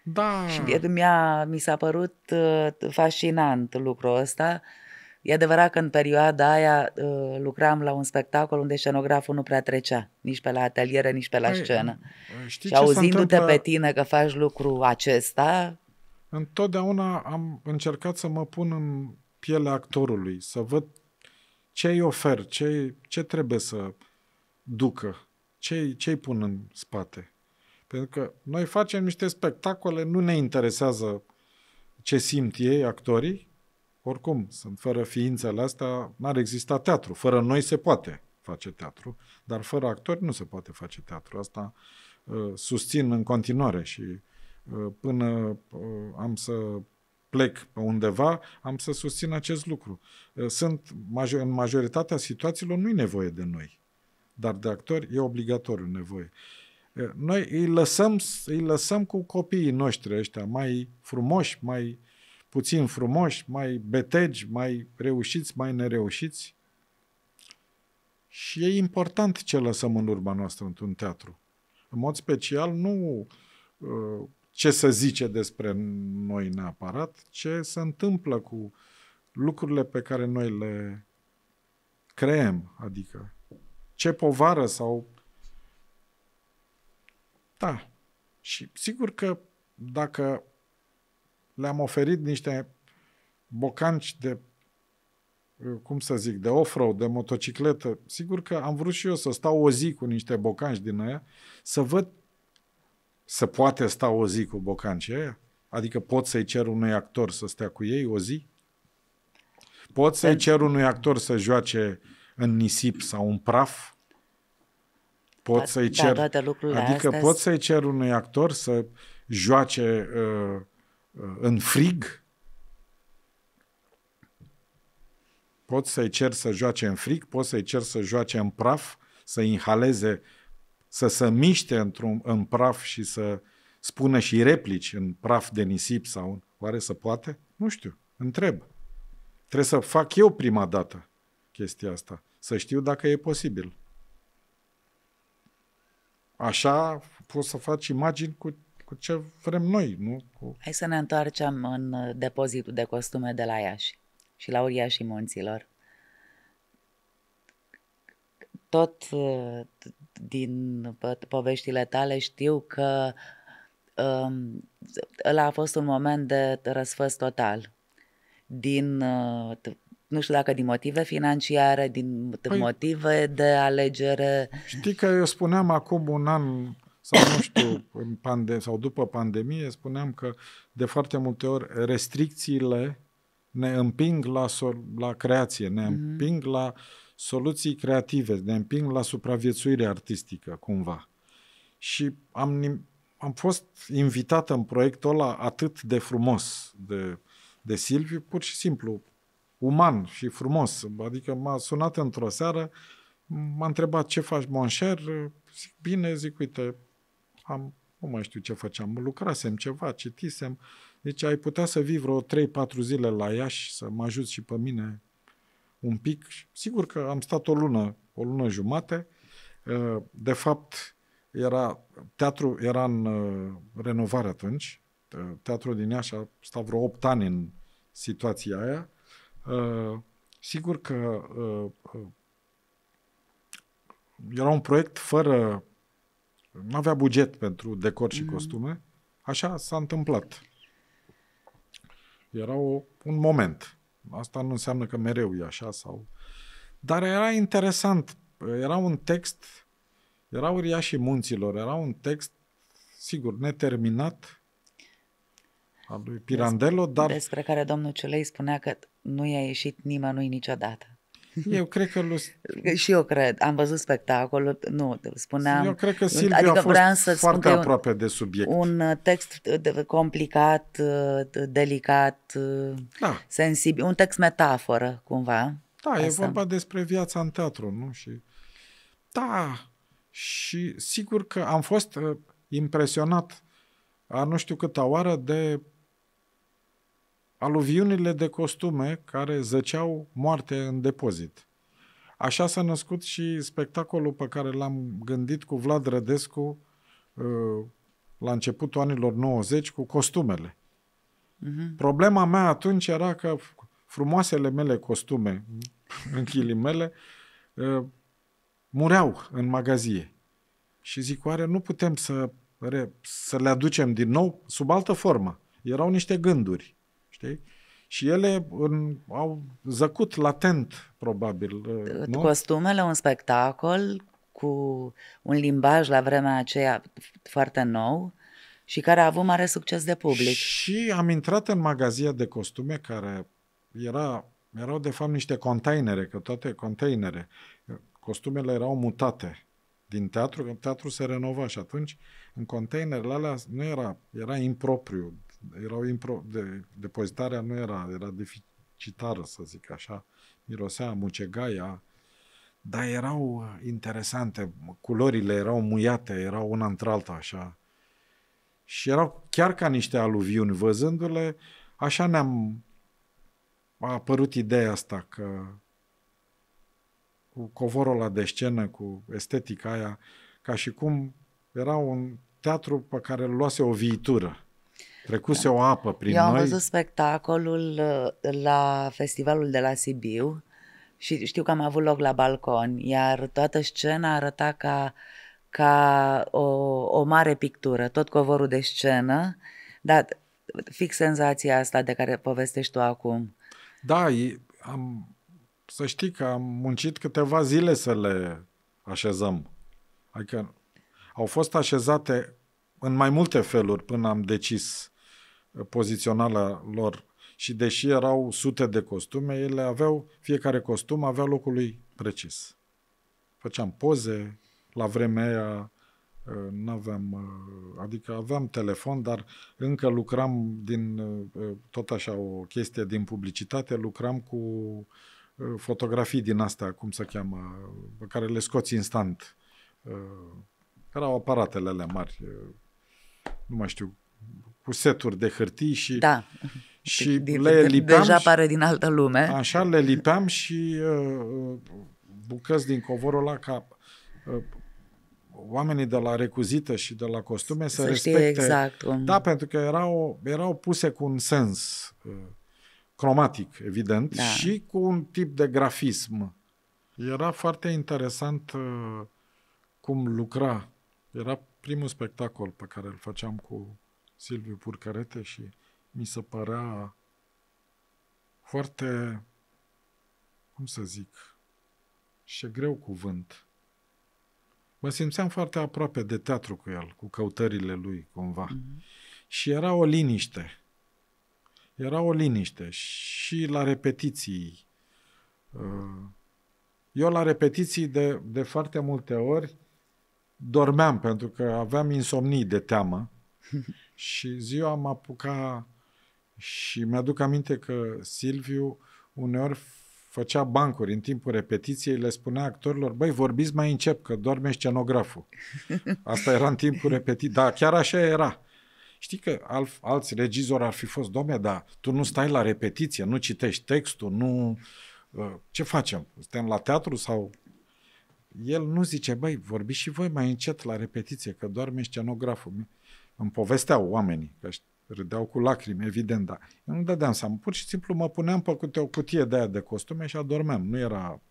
Da. Și mi-a, mi s-a părut uh, fascinant lucrul ăsta. E adevărat că în perioada aia uh, lucram la un spectacol unde scenograful nu prea trecea, nici pe la atelieră, nici pe la Ai, păi, scenă. Păi, știi și auzindu-te pe tine că faci lucrul acesta... Întotdeauna am încercat să mă pun în pielea actorului, să văd ce îi ofer, ce, ce trebuie să ducă, ce îi pun în spate. Pentru că noi facem niște spectacole, nu ne interesează ce simt ei, actorii. Oricum, sunt fără ființele astea, n-ar exista teatru. Fără noi se poate face teatru, dar fără actori nu se poate face teatru. Asta uh, susțin în continuare și uh, până uh, am să plec pe undeva, am să susțin acest lucru. Uh, sunt, major, în majoritatea situațiilor nu e nevoie de noi, dar de actori e obligatoriu nevoie. Uh, noi îi lăsăm, îi lăsăm cu copiii noștri ăștia mai frumoși, mai puțin frumoși, mai betegi, mai reușiți, mai nereușiți. Și e important ce lăsăm în urma noastră într-un teatru. În mod special, nu ce să zice despre noi neapărat, ce se întâmplă cu lucrurile pe care noi le creăm, adică ce povară sau da. Și sigur că dacă le-am oferit niște bocanci de, cum să zic, de off-road, de motocicletă, sigur că am vrut și eu să stau o zi cu niște bocanci din aia, să văd să poate sta o zi cu bocancii aia? Adică pot să-i cer unui actor să stea cu ei o zi? Pot să-i cer unui actor să joace în nisip sau în praf? pot să-i da, cer, toate adică astea pot să-i cer unui actor să joace uh, uh, în frig, pot să-i cer să joace în frig, pot să-i cer să joace în praf, să inhaleze, să se miște într-un, în praf și să spună și replici în praf de nisip sau în... Oare să poate? Nu știu, întreb. Trebuie să fac eu prima dată chestia asta, să știu dacă e posibil. Așa poți să faci imagini cu, cu ce vrem noi, nu? Cu... Hai să ne întoarcem în uh, depozitul de costume de la Iași și la Uriașii Munților. Tot uh, din poveștile tale știu că um, ăla a fost un moment de răsfăț total din uh, nu știu dacă din motive financiare, din păi, motive de alegere. Știi că eu spuneam acum un an sau nu știu, în pande- sau după pandemie, spuneam că de foarte multe ori restricțiile ne împing la, so- la creație, ne mm-hmm. împing la soluții creative, ne împing la supraviețuire artistică, cumva. Și am, am fost invitat în proiectul ăla atât de frumos de, de Silviu, pur și simplu uman și frumos. Adică m-a sunat într-o seară, m-a întrebat ce faci, monșer? Zic, bine, zic, uite, am, nu mai știu ce făceam, lucrasem ceva, citisem. Deci ai putea să vii vreo 3-4 zile la Iași, să mă ajut și pe mine un pic. Sigur că am stat o lună, o lună jumate. De fapt, era, teatru era în uh, renovare atunci. Teatrul din Iași a stat vreo 8 ani în situația aia Uh, sigur că uh, uh, era un proiect fără... Nu avea buget pentru decor și mhm. costume. Așa s-a întâmplat. Era o, un moment. Asta nu înseamnă că mereu e așa sau... Dar era interesant. Era un text... Era Uriașii Munților. Era un text, sigur, neterminat, a lui Pirandello, dar... Despre care domnul Ciulei spunea că nu i-a ieșit nimănui niciodată. Eu cred că... lui... [LAUGHS] și eu cred. Am văzut spectacolul. Nu, spuneam... Eu cred că Silviu adică a fost vreau să foarte spun aproape un, de subiect. Un uh, text uh, complicat, uh, delicat, da. sensibil. Un text metaforă, cumva. Da, Asta. e vorba despre viața în teatru, nu? Și... Da, și sigur că am fost impresionat a nu știu câta oară de aluviunile de costume care zăceau moarte în depozit. Așa s-a născut și spectacolul pe care l-am gândit cu Vlad Rădescu uh, la începutul anilor 90 cu costumele. Mhm. Problema mea atunci era că frumoasele mele costume, [LAUGHS] în chilimele, uh, mureau în magazie. Și zic, oare nu putem să, să le aducem din nou sub altă formă? Erau niște gânduri știi? Și ele în, au zăcut latent, probabil. Uh, nu? Costumele, un spectacol cu un limbaj la vremea aceea foarte nou și care a avut mare succes de public. Și am intrat în magazia de costume care era, erau de fapt niște containere, că toate containere. Costumele erau mutate din teatru, că teatru se renova și atunci în containerele alea nu era, era impropriu erau impro- de, depozitarea nu era, era deficitară, să zic așa, mirosea mucegaia, dar erau uh, interesante, culorile erau muiate, erau una între alta așa. Și erau chiar ca niște aluviuni, văzându-le, așa ne-am a apărut ideea asta că cu covorul la de scenă, cu estetica aia, ca și cum era un teatru pe care îl luase o viitură. Trecuse o apă prin Eu am noi. văzut spectacolul uh, la festivalul de la Sibiu și știu că am avut loc la balcon, iar toată scena arăta ca, ca o, o mare pictură, tot covorul de scenă, dar fix senzația asta de care povestești tu acum. Da, am, să știi că am muncit câteva zile să le așezăm. Adică au fost așezate în mai multe feluri până am decis pozițională lor și deși erau sute de costume, ele aveau, fiecare costum avea locul lui precis. Făceam poze, la vremea aia uh, nu aveam, uh, adică aveam telefon, dar încă lucram din, uh, tot așa o chestie din publicitate, lucram cu fotografii din asta, cum se cheamă, pe care le scoți instant. Erau aparatele alea mari, nu mai știu cu seturi de hârtii și... Da. Și de, le de, lipeam Deja pare din altă lume. Așa, le lipeam și uh, bucăți din covorul ăla ca uh, oamenii de la recuzită și de la costume să, să respecte. exact. Da, pentru că erau, erau puse cu un sens uh, cromatic, evident, da. și cu un tip de grafism. Era foarte interesant uh, cum lucra. Era primul spectacol pe care îl făceam cu Silviu Purcărete și mi se părea foarte, cum să zic, și greu cuvânt. Mă simțeam foarte aproape de teatru cu el, cu căutările lui, cumva. Mm-hmm. Și era o liniște. Era o liniște. Și la repetiții. Uh, eu la repetiții de, de foarte multe ori dormeam pentru că aveam insomnii de teamă [LAUGHS] Și ziua am apucat și mi-aduc aminte că Silviu uneori făcea bancuri în timpul repetiției, le spunea actorilor, băi, vorbiți mai încep, că doarme scenograful. [LAUGHS] Asta era în timpul repetiției. dar chiar așa era. Știi că al, alți regizori ar fi fost, domne, dar tu nu stai la repetiție, nu citești textul, nu... Uh, ce facem? Suntem la teatru sau... El nu zice, băi, vorbiți și voi mai încet la repetiție, că doarme scenograful îmi povesteau oamenii, că râdeau cu lacrimi, evident, dar eu nu dădeam seama. Pur și simplu mă puneam pe câte o cutie de aia de costume și adormeam. Nu era,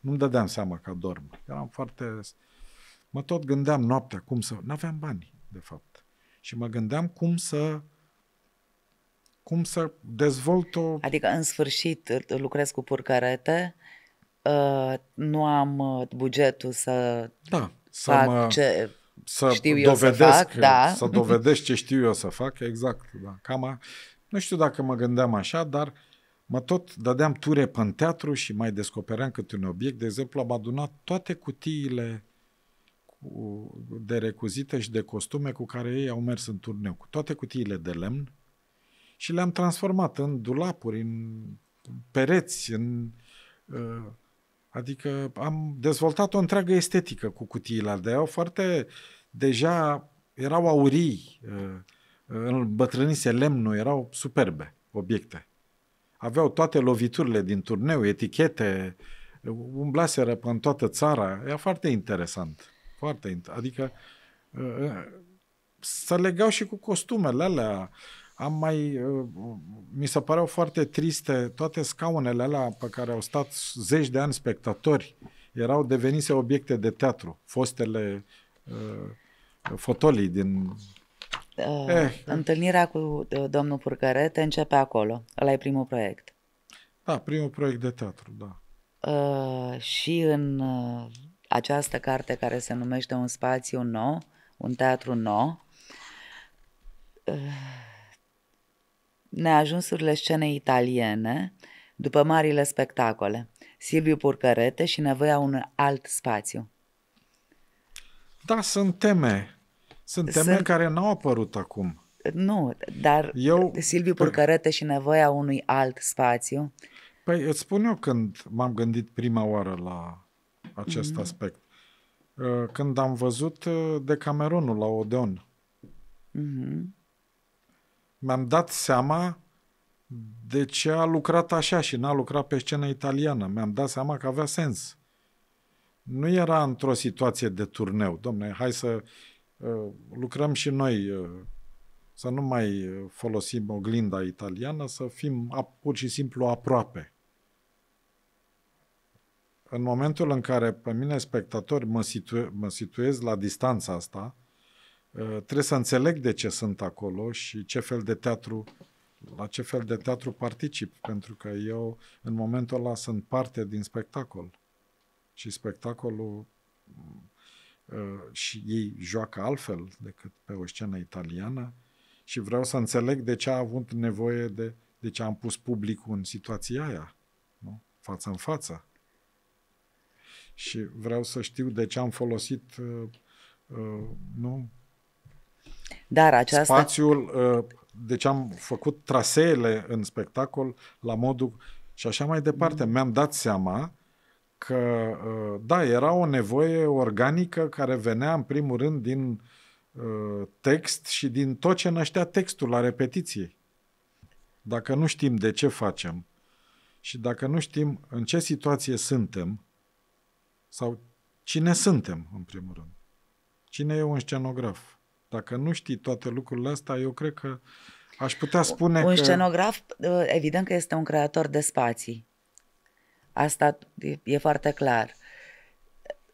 nu-mi dădeam seama că dorm. Eram foarte... Mă tot gândeam noaptea cum să... N-aveam bani, de fapt. Și mă gândeam cum să cum să dezvolt o... Adică, în sfârșit, lucrez cu purcărete, ă, nu am ă, bugetul să da, să fac mă... ce să știu eu dovedesc, să fac, da. Să dovedesc ce știu eu să fac, exact. Da. Cam a, nu știu dacă mă gândeam așa, dar mă tot dădeam ture pe teatru și mai descopeream câte un obiect. De exemplu, am adunat toate cutiile cu, de recuzite și de costume cu care ei au mers în turneu, cu toate cutiile de lemn și le-am transformat în dulapuri, în pereți, în uh, Adică am dezvoltat o întreagă estetică cu cutiile de au foarte deja erau aurii, uh, uh, bătrânise lemnul, erau superbe obiecte. Aveau toate loviturile din turneu, etichete, uh, umblaseră în toată țara. Era foarte interesant. Foarte, adică să legau și cu costumele alea, am mai, uh, mi se păreau foarte triste toate scaunele alea pe care au stat zeci de ani spectatori, erau devenise obiecte de teatru, fostele uh, fotolii din... Uh, eh. eh. Întâlnirea cu uh, domnul Purcărete începe acolo, ăla e primul proiect. Da, primul proiect de teatru, da. Uh, și în uh, această carte care se numește Un spațiu nou, un teatru nou, uh, neajunsurile scenei italiene după marile spectacole, Silviu Purcărete și nevoia un alt spațiu. Da, sunt teme. Sunt teme sunt... care n-au apărut acum. Nu, dar eu... Silviu Purcărete și nevoia unui alt spațiu. Păi îți spun eu când m-am gândit prima oară la acest mm-hmm. aspect. Uh, când am văzut uh, Decameronul la Odeon. Mm-hmm mi-am dat seama de ce a lucrat așa și n-a lucrat pe scena italiană. Mi-am dat seama că avea sens. Nu era într-o situație de turneu. Domne, hai să uh, lucrăm și noi, uh, să nu mai uh, folosim oglinda italiană, să fim a, pur și simplu aproape. În momentul în care pe mine spectatori mă, situ- mă situez la distanța asta, Uh, trebuie să înțeleg de ce sunt acolo și ce fel de teatru, la ce fel de teatru particip, pentru că eu în momentul ăla sunt parte din spectacol. Și spectacolul uh, și ei joacă altfel decât pe o scenă italiană și vreau să înțeleg de ce a avut nevoie de, de ce am pus publicul în situația aia, nu? față în față. Și vreau să știu de ce am folosit uh, uh, nu dar aceasta... Spațiul, uh, deci am făcut traseele în spectacol la modul și așa mai departe. Mm. Mi-am dat seama că, uh, da, era o nevoie organică care venea în primul rând din uh, text și din tot ce năștea textul la repetiție. Dacă nu știm de ce facem și dacă nu știm în ce situație suntem sau cine suntem, în primul rând. Cine e un scenograf? Dacă nu știi toate lucrurile astea, eu cred că aș putea spune un că... Un scenograf, uh, evident că este un creator de spații. Asta e, e foarte clar.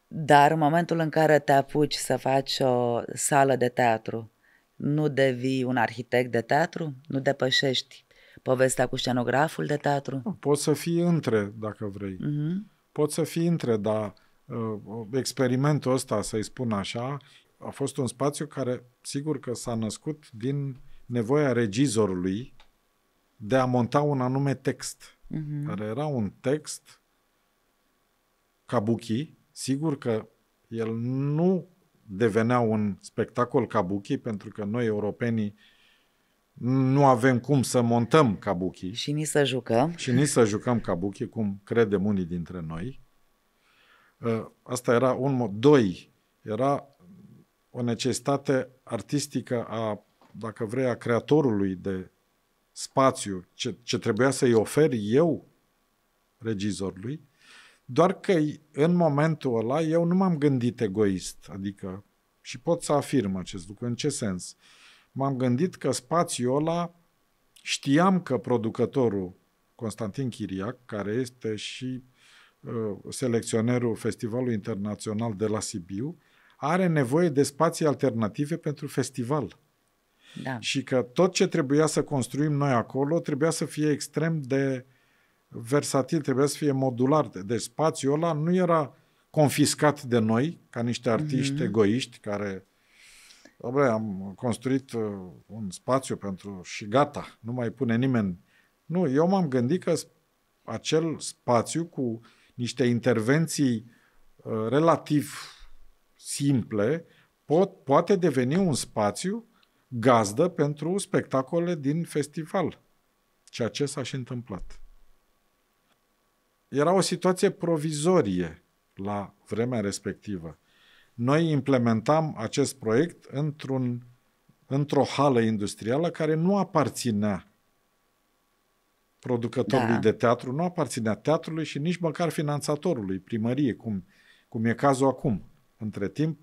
Dar în momentul în care te apuci să faci o sală de teatru, nu devii un arhitect de teatru? Nu depășești povestea cu scenograful de teatru? Poți să fii între, dacă vrei. Uh-huh. Poți să fii între, dar uh, experimentul ăsta, să-i spun așa, a fost un spațiu care, sigur că s-a născut din nevoia regizorului de a monta un anume text, uh-huh. care era un text kabuki, sigur că el nu devenea un spectacol kabuki, pentru că noi, europenii, nu avem cum să montăm kabuki. Și ni să jucăm. Și ni să jucăm kabuki, cum credem unii dintre noi. Ă, asta era un mod. Doi, era o necesitate artistică a, dacă vrei, a creatorului de spațiu, ce, ce trebuia să-i ofer eu regizorului, doar că în momentul ăla eu nu m-am gândit egoist, adică și pot să afirm acest lucru. În ce sens? M-am gândit că spațiul ăla știam că producătorul Constantin Chiriac, care este și uh, selecționerul Festivalului Internațional de la Sibiu, are nevoie de spații alternative pentru festival. Da. Și că tot ce trebuia să construim noi acolo trebuia să fie extrem de versatil, trebuia să fie modular. Deci spațiul ăla nu era confiscat de noi, ca niște artiști mm-hmm. egoiști care Dobre, am construit uh, un spațiu pentru și gata, nu mai pune nimeni. Nu, eu m-am gândit că acel spațiu cu niște intervenții uh, relativ simple pot, poate deveni un spațiu gazdă pentru spectacole din festival, ceea ce s-a și întâmplat. Era o situație provizorie la vremea respectivă. Noi implementam acest proiect într-un, într-o hală industrială care nu aparținea producătorului da. de teatru, nu aparținea teatrului și nici măcar finanțatorului, primărie, cum, cum e cazul acum. Între timp,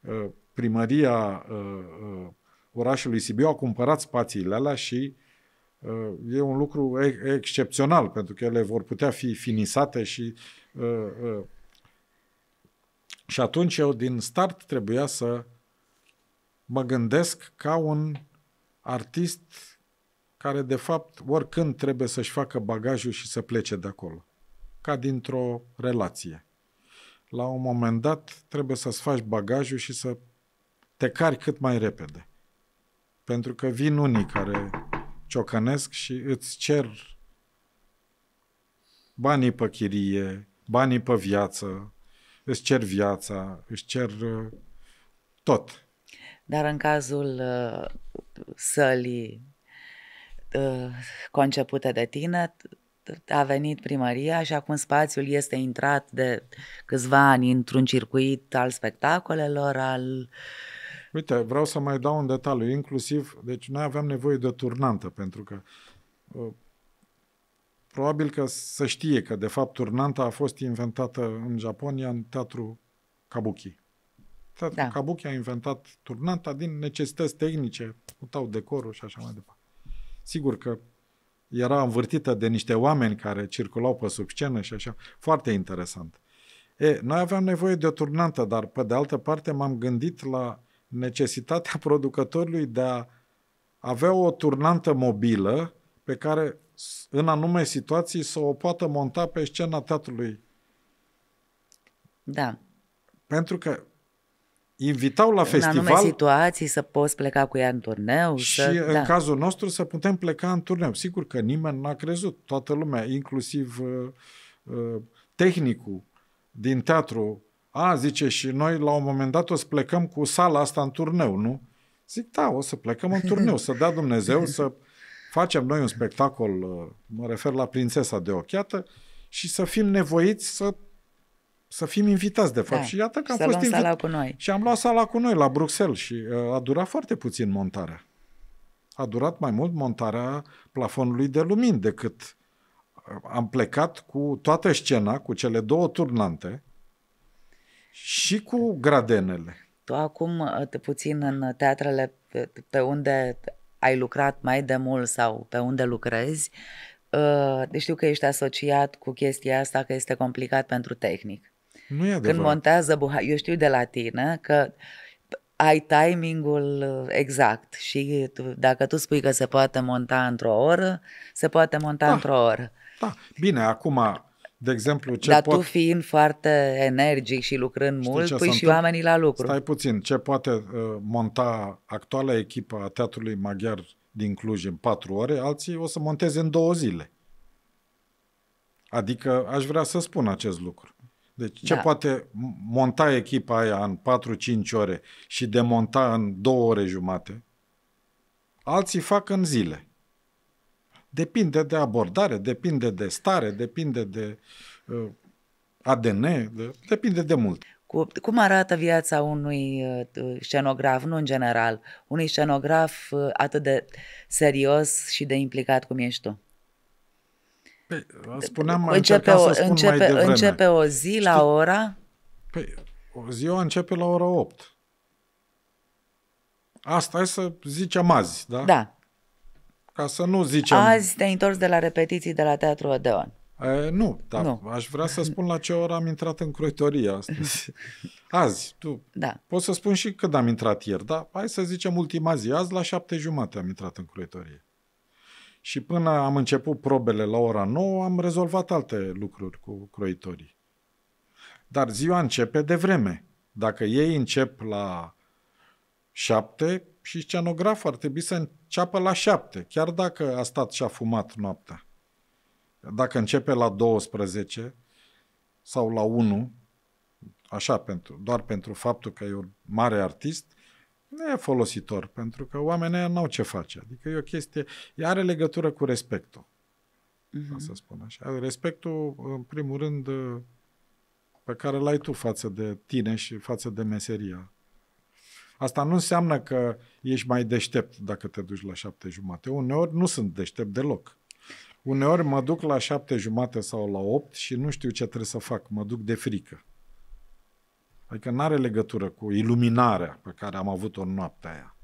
uh, primăria uh, uh, orașului Sibiu a cumpărat spațiile alea și e un lucru excepțional, pentru că ele vor putea fi finisate și și atunci eu din start trebuia să mă gândesc ca un artist care de fapt oricând trebuie să-și facă bagajul și să plece de acolo, ca dintr-o relație la un moment dat trebuie să-ți faci bagajul și să te cari cât mai repede. Pentru că vin unii care ciocănesc și îți cer banii pe chirie, banii pe viață, îți cer viața, îți cer uh, tot. Dar în cazul uh, sălii uh, concepute de tine, a venit primăria și acum spațiul este intrat de câțiva ani într-un circuit al spectacolelor, al... Uite, vreau să mai dau un detaliu, inclusiv, deci noi avem nevoie de turnantă, pentru că uh, probabil că să știe că, de fapt, turnanta a fost inventată în Japonia, în teatru Kabuki. Teatru da. Kabuki a inventat turnanta din necesități tehnice, mutau decorul și așa mai departe. Sigur că era învârtită de niște oameni care circulau pe sub scenă și așa. Foarte interesant. E, noi aveam nevoie de o turnantă, dar pe de altă parte m-am gândit la necesitatea [LAUGHS] producătorului de a avea o turnantă mobilă pe care în anume situații să o poată monta pe scena teatrului. Da. Pentru că invitau la în festival. În situații să poți pleca cu ea în turneu. Și să, în da. cazul nostru să putem pleca în turneu. Sigur că nimeni n-a crezut, toată lumea, inclusiv uh, uh, tehnicul din teatru, a, zice, și noi la un moment dat o să plecăm cu sala asta în turneu, nu? Zic, da, o să plecăm în turneu, să dea Dumnezeu să facem noi un spectacol, uh, mă refer la Prințesa de Ochiată, și să fim nevoiți să să fim invitați, de fapt. Da. Și iată că am fost invitați cu noi. Și am luat sala cu noi la Bruxelles și uh, a durat foarte puțin montarea. A durat mai mult montarea plafonului de lumini decât uh, am plecat cu toată scena, cu cele două turnante și cu gradenele. Tu acum, uh, puțin în teatrele pe unde ai lucrat mai de mult sau pe unde lucrezi, uh, deci știu că ești asociat cu chestia asta că este complicat pentru tehnic. Nu e adevărat. Când montează buha- eu știu de la tine că ai timingul uh, exact și tu, dacă tu spui că se poate monta într-o oră, se poate monta da. într-o oră. Da. Bine, acum, de exemplu, ce Dar pot... tu fiind foarte energic și lucrând Știi mult, pui și oamenii la lucru. Stai puțin, ce poate uh, monta actuala echipă a Teatrului Maghiar din Cluj în patru ore, alții o să monteze în două zile. Adică aș vrea să spun acest lucru. Deci ce da. poate monta echipa aia în 4-5 ore și demonta în 2 ore jumate, alții fac în zile. Depinde de abordare, depinde de stare, depinde de uh, ADN, de, depinde de mult. Cu, cum arată viața unui uh, scenograf, nu în general, unui scenograf uh, atât de serios și de implicat cum ești tu? Păi, spuneam, mai începe, o, să începe, mai începe o zi la Știi? ora? Păi, o ziua începe la ora 8. Asta e să zicem azi, da? Da. Ca să nu zicem... Azi te-ai întors de la repetiții de la Teatrul Odeon. E, nu, dar nu. aș vrea să spun la ce oră am intrat în croitorie astăzi. [LAUGHS] Azi, tu da. poți să spun și când am intrat ieri, dar hai să zicem ultima zi. Azi la șapte jumate am intrat în croitorie. Și până am început probele la ora 9, am rezolvat alte lucruri cu croitorii. Dar ziua începe de vreme. Dacă ei încep la 7 și scenograful ar trebui să înceapă la 7, chiar dacă a stat și a fumat noaptea. Dacă începe la 12 sau la 1, așa, pentru, doar pentru faptul că e un mare artist, nu e folositor, pentru că oamenii nu au ce face. Adică e o chestie, ea are legătură cu respectul. Uh-huh. Să spun așa. Respectul, în primul rând, uh, pe care l-ai tu față de tine și față de meseria. Asta nu înseamnă că ești mai deștept dacă te duci la șapte jumate. Uneori nu sunt deștept deloc. Uneori mă duc la șapte jumate sau la opt și nu știu ce trebuie să fac. Mă duc de frică. Adică nu are legătură cu iluminarea pe care am avut-o în noaptea aia.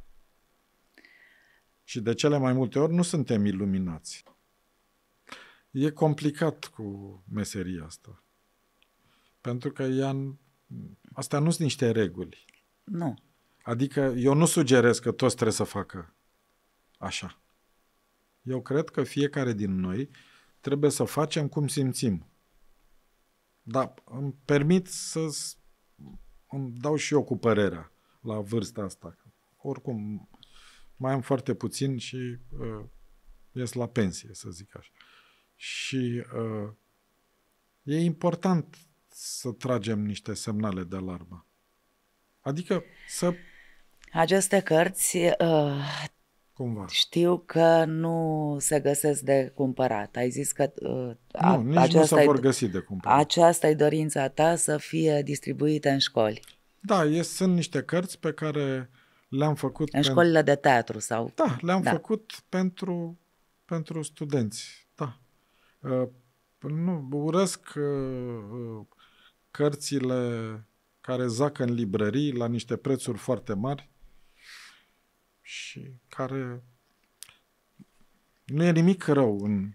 Și de cele mai multe ori nu suntem iluminați. E complicat cu meseria asta. Pentru că ea, astea nu sunt niște reguli. Nu. Adică eu nu sugerez că toți trebuie să facă așa. Eu cred că fiecare din noi trebuie să facem cum simțim. Dar îmi permit să îmi dau și eu cu părerea la vârsta asta. Oricum, mai am foarte puțin și uh, ies la pensie, să zic așa. Și uh, e important să tragem niște semnale de alarmă. Adică să... Aceste cărți uh, cumva. Știu că nu se găsesc de cumpărat. Ai zis că uh, a, nu, nici aceasta nu se vor găsi de cumpărat. Aceasta e dorința ta să fie distribuite în școli. Da, e, sunt niște cărți pe care le-am făcut... În pen... școlile de teatru sau... Da, le-am da. făcut pentru, pentru studenți, da. Uh, nu, urăsc uh, uh cărțile care zac în librării la niște prețuri foarte mari și care nu e nimic rău în,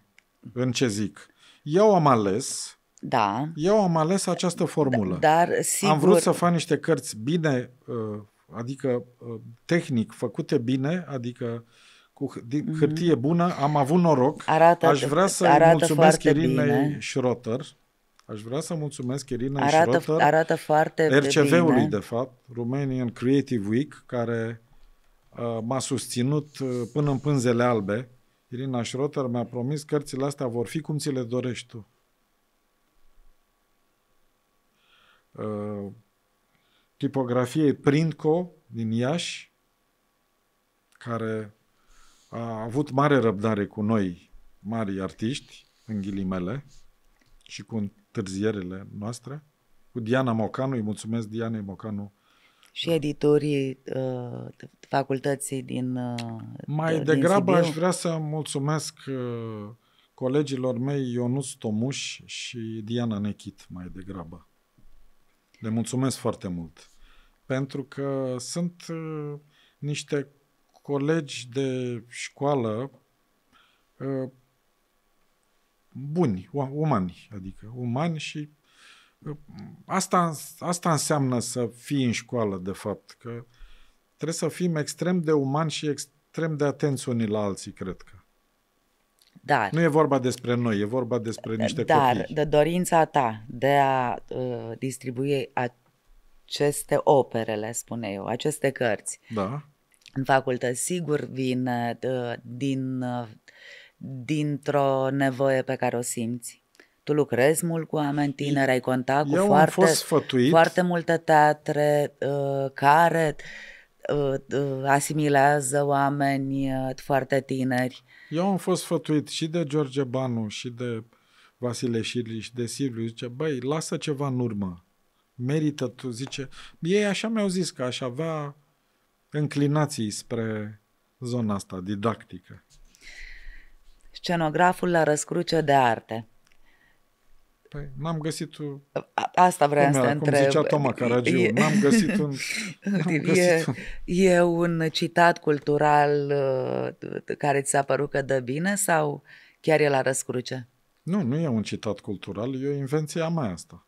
în ce zic. Eu am ales da. Eu am ales această da, formulă. Dar, sigur... Am vrut să fac niște cărți bine, uh, adică uh, tehnic făcute bine, adică cu mhm. hârtie bună, am avut noroc. Arată, Aș vrea să arată mulțumesc Irinei Schroter. Aș vrea să mulțumesc Irinei arată, Schrotter. Arată foarte RCV-ului, bine. de fapt, Romanian Creative Week, care Uh, m-a susținut uh, până în pânzele albe. Irina Schroeter mi-a promis că cărțile astea vor fi cum ți le dorești tu. Uh, tipografie Printco din Iași, care a avut mare răbdare cu noi, mari artiști, în ghilimele, și cu întârzierele noastre, cu Diana Mocanu, îi mulțumesc Diana Mocanu și editorii uh, facultății din uh, Mai din degrabă Sibiu. aș vrea să mulțumesc uh, colegilor mei Ionuț Tomuș și Diana Nechit mai degrabă. Le mulțumesc foarte mult pentru că sunt uh, niște colegi de școală uh, buni, umani, adică umani și Asta, asta înseamnă să fii în școală, de fapt, că trebuie să fim extrem de umani și extrem de atenți unii la alții, cred că. Dar, nu e vorba despre noi, e vorba despre niște dar, copii. Dar de dorința ta de a uh, distribui aceste operele, spune eu, aceste cărți, da. în facultă, sigur vin uh, din, uh, dintr-o nevoie pe care o simți tu lucrezi mult cu oameni tineri, ai contact cu foarte, fost sfătuit. foarte multe teatre uh, care uh, uh, asimilează oameni uh, foarte tineri. Eu am fost sfătuit și de George Banu, și de Vasile Șirli, și de Silviu. Zice, băi, lasă ceva în urmă. Merită tu, zice. Ei așa mi-au zis că aș avea înclinații spre zona asta didactică. Scenograful la răscruce de arte. Păi n-am găsit... O... Asta vreau să te întreb. Cum zicea Toma Caragiu, e... n-am găsit un... [LAUGHS] N-am găsit e, un... e un citat cultural uh, care ți s-a părut că dă bine sau chiar e la răscruce? Nu, nu e un citat cultural, e o invenție a mea asta.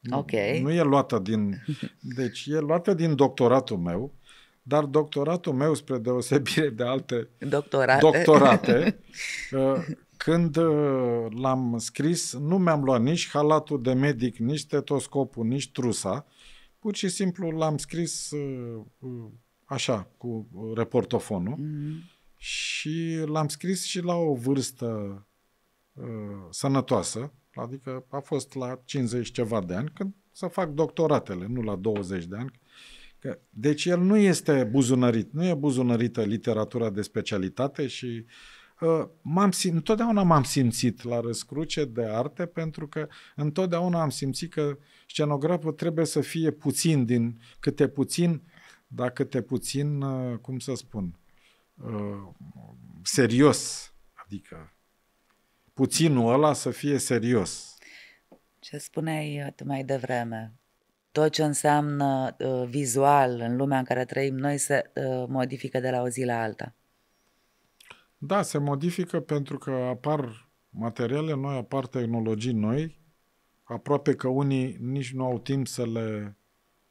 Nu, nu e luată din... [LAUGHS] Deci e luată din doctoratul meu, dar doctoratul meu, spre deosebire de alte doctorate, doctorate [LAUGHS] uh, când uh, l-am scris, nu mi-am luat nici halatul de medic, nici tetoscopul, nici trusa. Pur și simplu l-am scris uh, uh, așa, cu reportofonul. Mm-hmm. Și l-am scris și la o vârstă sănătoasă, adică a fost la 50 ceva de ani, când să fac doctoratele, nu la 20 de ani. Că, deci el nu este buzunărit, nu e buzunărită literatura de specialitate și uh, Uh, m-am sim- întotdeauna m-am simțit la răscruce de arte pentru că întotdeauna am simțit că scenograful trebuie să fie puțin din câte puțin, dar câte puțin, uh, cum să spun, uh, serios, adică puținul ăla să fie serios. Ce spuneai tu mai devreme? Tot ce înseamnă uh, vizual în lumea în care trăim noi se uh, modifică de la o zi la alta. Da, se modifică pentru că apar materiale noi, apar tehnologii noi, aproape că unii nici nu au timp să le...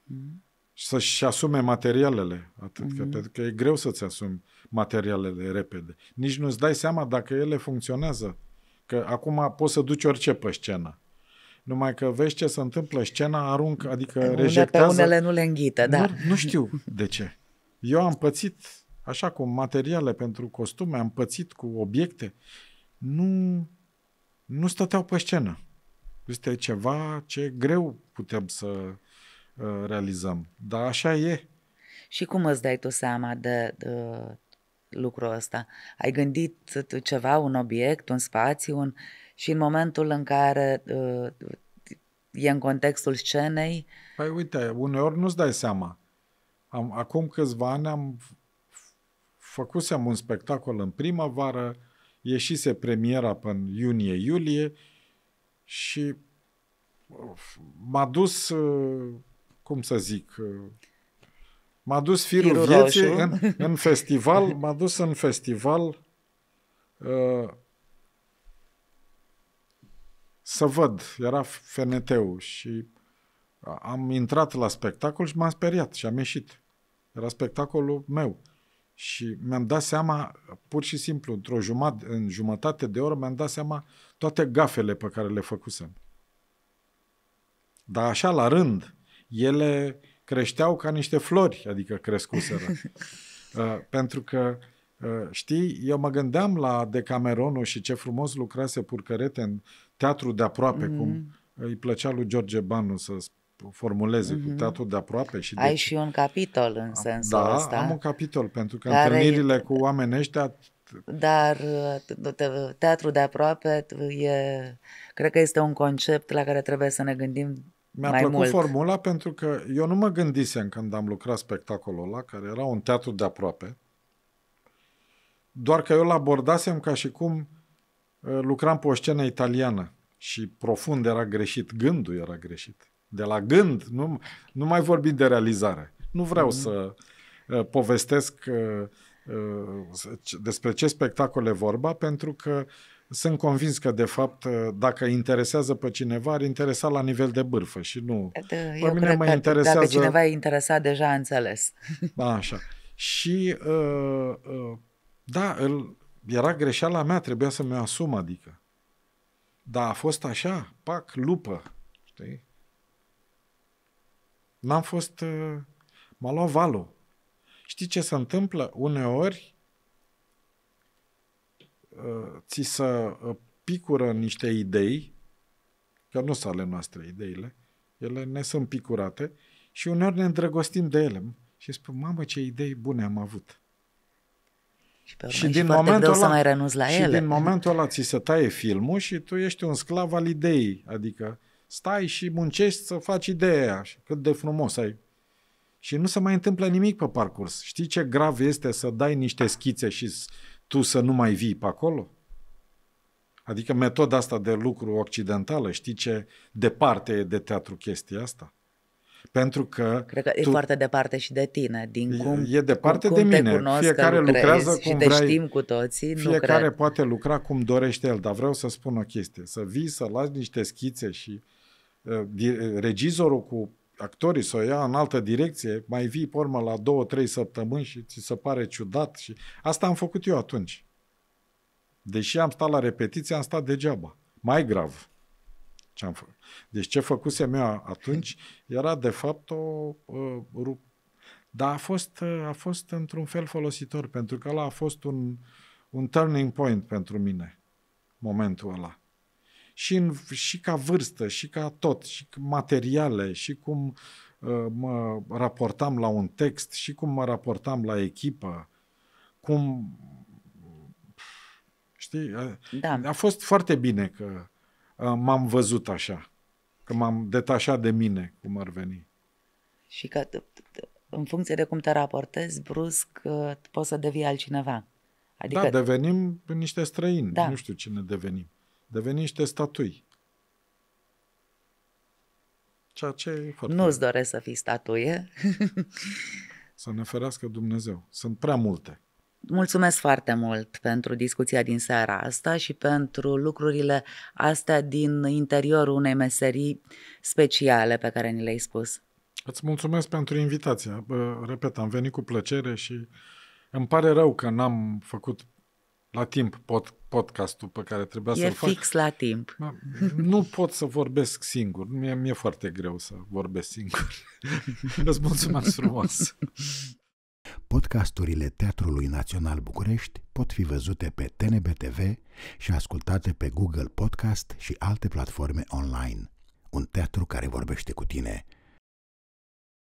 Mm-hmm. să-și asume materialele, atât mm-hmm. că, pentru că e greu să-ți asumi materialele repede. Nici nu-ți dai seama dacă ele funcționează. Că acum poți să duci orice pe scenă. Numai că vezi ce se întâmplă, scena aruncă, adică Une rejectează. Pe unele nu le înghită, da. Nu, nu știu de ce. Eu am pățit așa cu materiale pentru costume, am pățit cu obiecte, nu, nu stăteau pe scenă. Este ceva ce greu putem să uh, realizăm. Dar așa e. Și cum îți dai tu seama de, de lucrul ăsta? Ai gândit ceva, un obiect, un spațiu, un... și în momentul în care uh, e în contextul scenei? Păi uite, uneori nu-ți dai seama. Am, acum câțiva ani am făcusem un spectacol în primăvară, ieșise premiera pe iunie-iulie și m-a dus, uh, cum să zic, uh, m-a dus firul, firul vieții în, în festival, m-a dus în festival uh, să văd, era fnt și am intrat la spectacol și m-am speriat și am ieșit. Era spectacolul meu. Și mi-am dat seama, pur și simplu, într-o jumătate, în jumătate de oră, mi-am dat seama toate gafele pe care le făcusem. Dar așa, la rând, ele creșteau ca niște flori, adică crescuseră. [LAUGHS] uh, pentru că, uh, știi, eu mă gândeam la Decameronul și ce frumos lucrase Purcărete în teatru de aproape, mm-hmm. cum mm. îi plăcea lui George Banu să formuleze mm-hmm. de aproape. Și Ai de... Deci și un capitol în sensul da, ăsta. Da, am un capitol, pentru că care întâlnirile e... cu oamenii ăștia... Dar uh, teatru de aproape e, cred că este un concept la care trebuie să ne gândim mi-a mai plăcut mult. formula pentru că eu nu mă gândisem când am lucrat spectacolul ăla, care era un teatru de aproape, doar că eu îl abordasem ca și cum uh, lucram pe o scenă italiană și profund era greșit, gândul era greșit de la gând, nu, nu mai vorbim de realizare. Nu vreau mm-hmm. să uh, povestesc uh, uh, despre ce spectacol e vorba, pentru că sunt convins că, de fapt, uh, dacă interesează pe cineva, ar interesa la nivel de bârfă și nu... Eu pe mine mă interesează... Dacă cineva e interesat, deja a înțeles. așa. Și, uh, uh, da, îl, era greșeala mea, trebuia să mi-o asum, adică. Dar a fost așa, pac, lupă, știi? N-am fost... Uh, m-a luat valul. Știi ce se întâmplă? Uneori uh, ți să uh, picură niște idei, că nu sunt ale noastre ideile, ele ne sunt picurate și uneori ne îndrăgostim de ele și spun, mamă, ce idei bune am avut. Și, pe urmă, și, și din momentul ăla, să mai renunți la și ele. din momentul ăla ți se taie filmul și tu ești un sclav al ideii, adică Stai și muncești să faci ideea și cât de frumos ai. Și nu se mai întâmplă nimic pe parcurs. Știi ce grav este să dai niște schițe și tu să nu mai vii pe acolo? Adică metoda asta de lucru occidentală, știi ce departe e de teatru chestia asta? Pentru că... Cred că tu... e foarte departe și de tine, din cum E departe cum, de mine. Cunosc, fiecare lucrează cum și te vrei. știm cu toții. Fiecare nu cred. poate lucra cum dorește el, dar vreau să spun o chestie. Să vii, să lași niște schițe și... Uh, regizorul cu actorii să o ia în altă direcție, mai vii pe urmă la două, trei săptămâni și ți se pare ciudat și asta am făcut eu atunci. Deși am stat la repetiție, am stat degeaba. Mai grav ce am făcut. Deci ce făcusem eu atunci era de fapt o uh, rup... Dar a fost, uh, a fost într-un fel folositor, pentru că ăla a fost un, un turning point pentru mine, momentul ăla și, în, și ca vârstă, și ca tot, și materiale, și cum uh, mă raportam la un text, și cum mă raportam la echipă, cum... Știi? Da. A fost foarte bine că uh, m-am văzut așa, că m-am detașat de mine, cum ar veni. Și că în funcție de cum te raportezi, brusc uh, poți să devii altcineva. Da, adică... Da, devenim niște străini, da. nu știu cine devenim deveni niște statui. Ceea ce e foarte... Nu-ți doresc să fii statuie. [LAUGHS] să ne ferească Dumnezeu. Sunt prea multe. Mulțumesc foarte mult pentru discuția din seara asta și pentru lucrurile astea din interiorul unei meserii speciale pe care ni le-ai spus. Îți mulțumesc pentru invitația. Repet, am venit cu plăcere și îmi pare rău că n-am făcut la timp pod, podcastul pe care trebuia e să-l fac. E fix la timp. Da, nu pot să vorbesc singur. Mi-e, mi-e foarte greu să vorbesc singur. [LAUGHS] Îți mulțumesc frumos! Podcasturile Teatrului Național București pot fi văzute pe TNB TV și ascultate pe Google Podcast și alte platforme online. Un teatru care vorbește cu tine –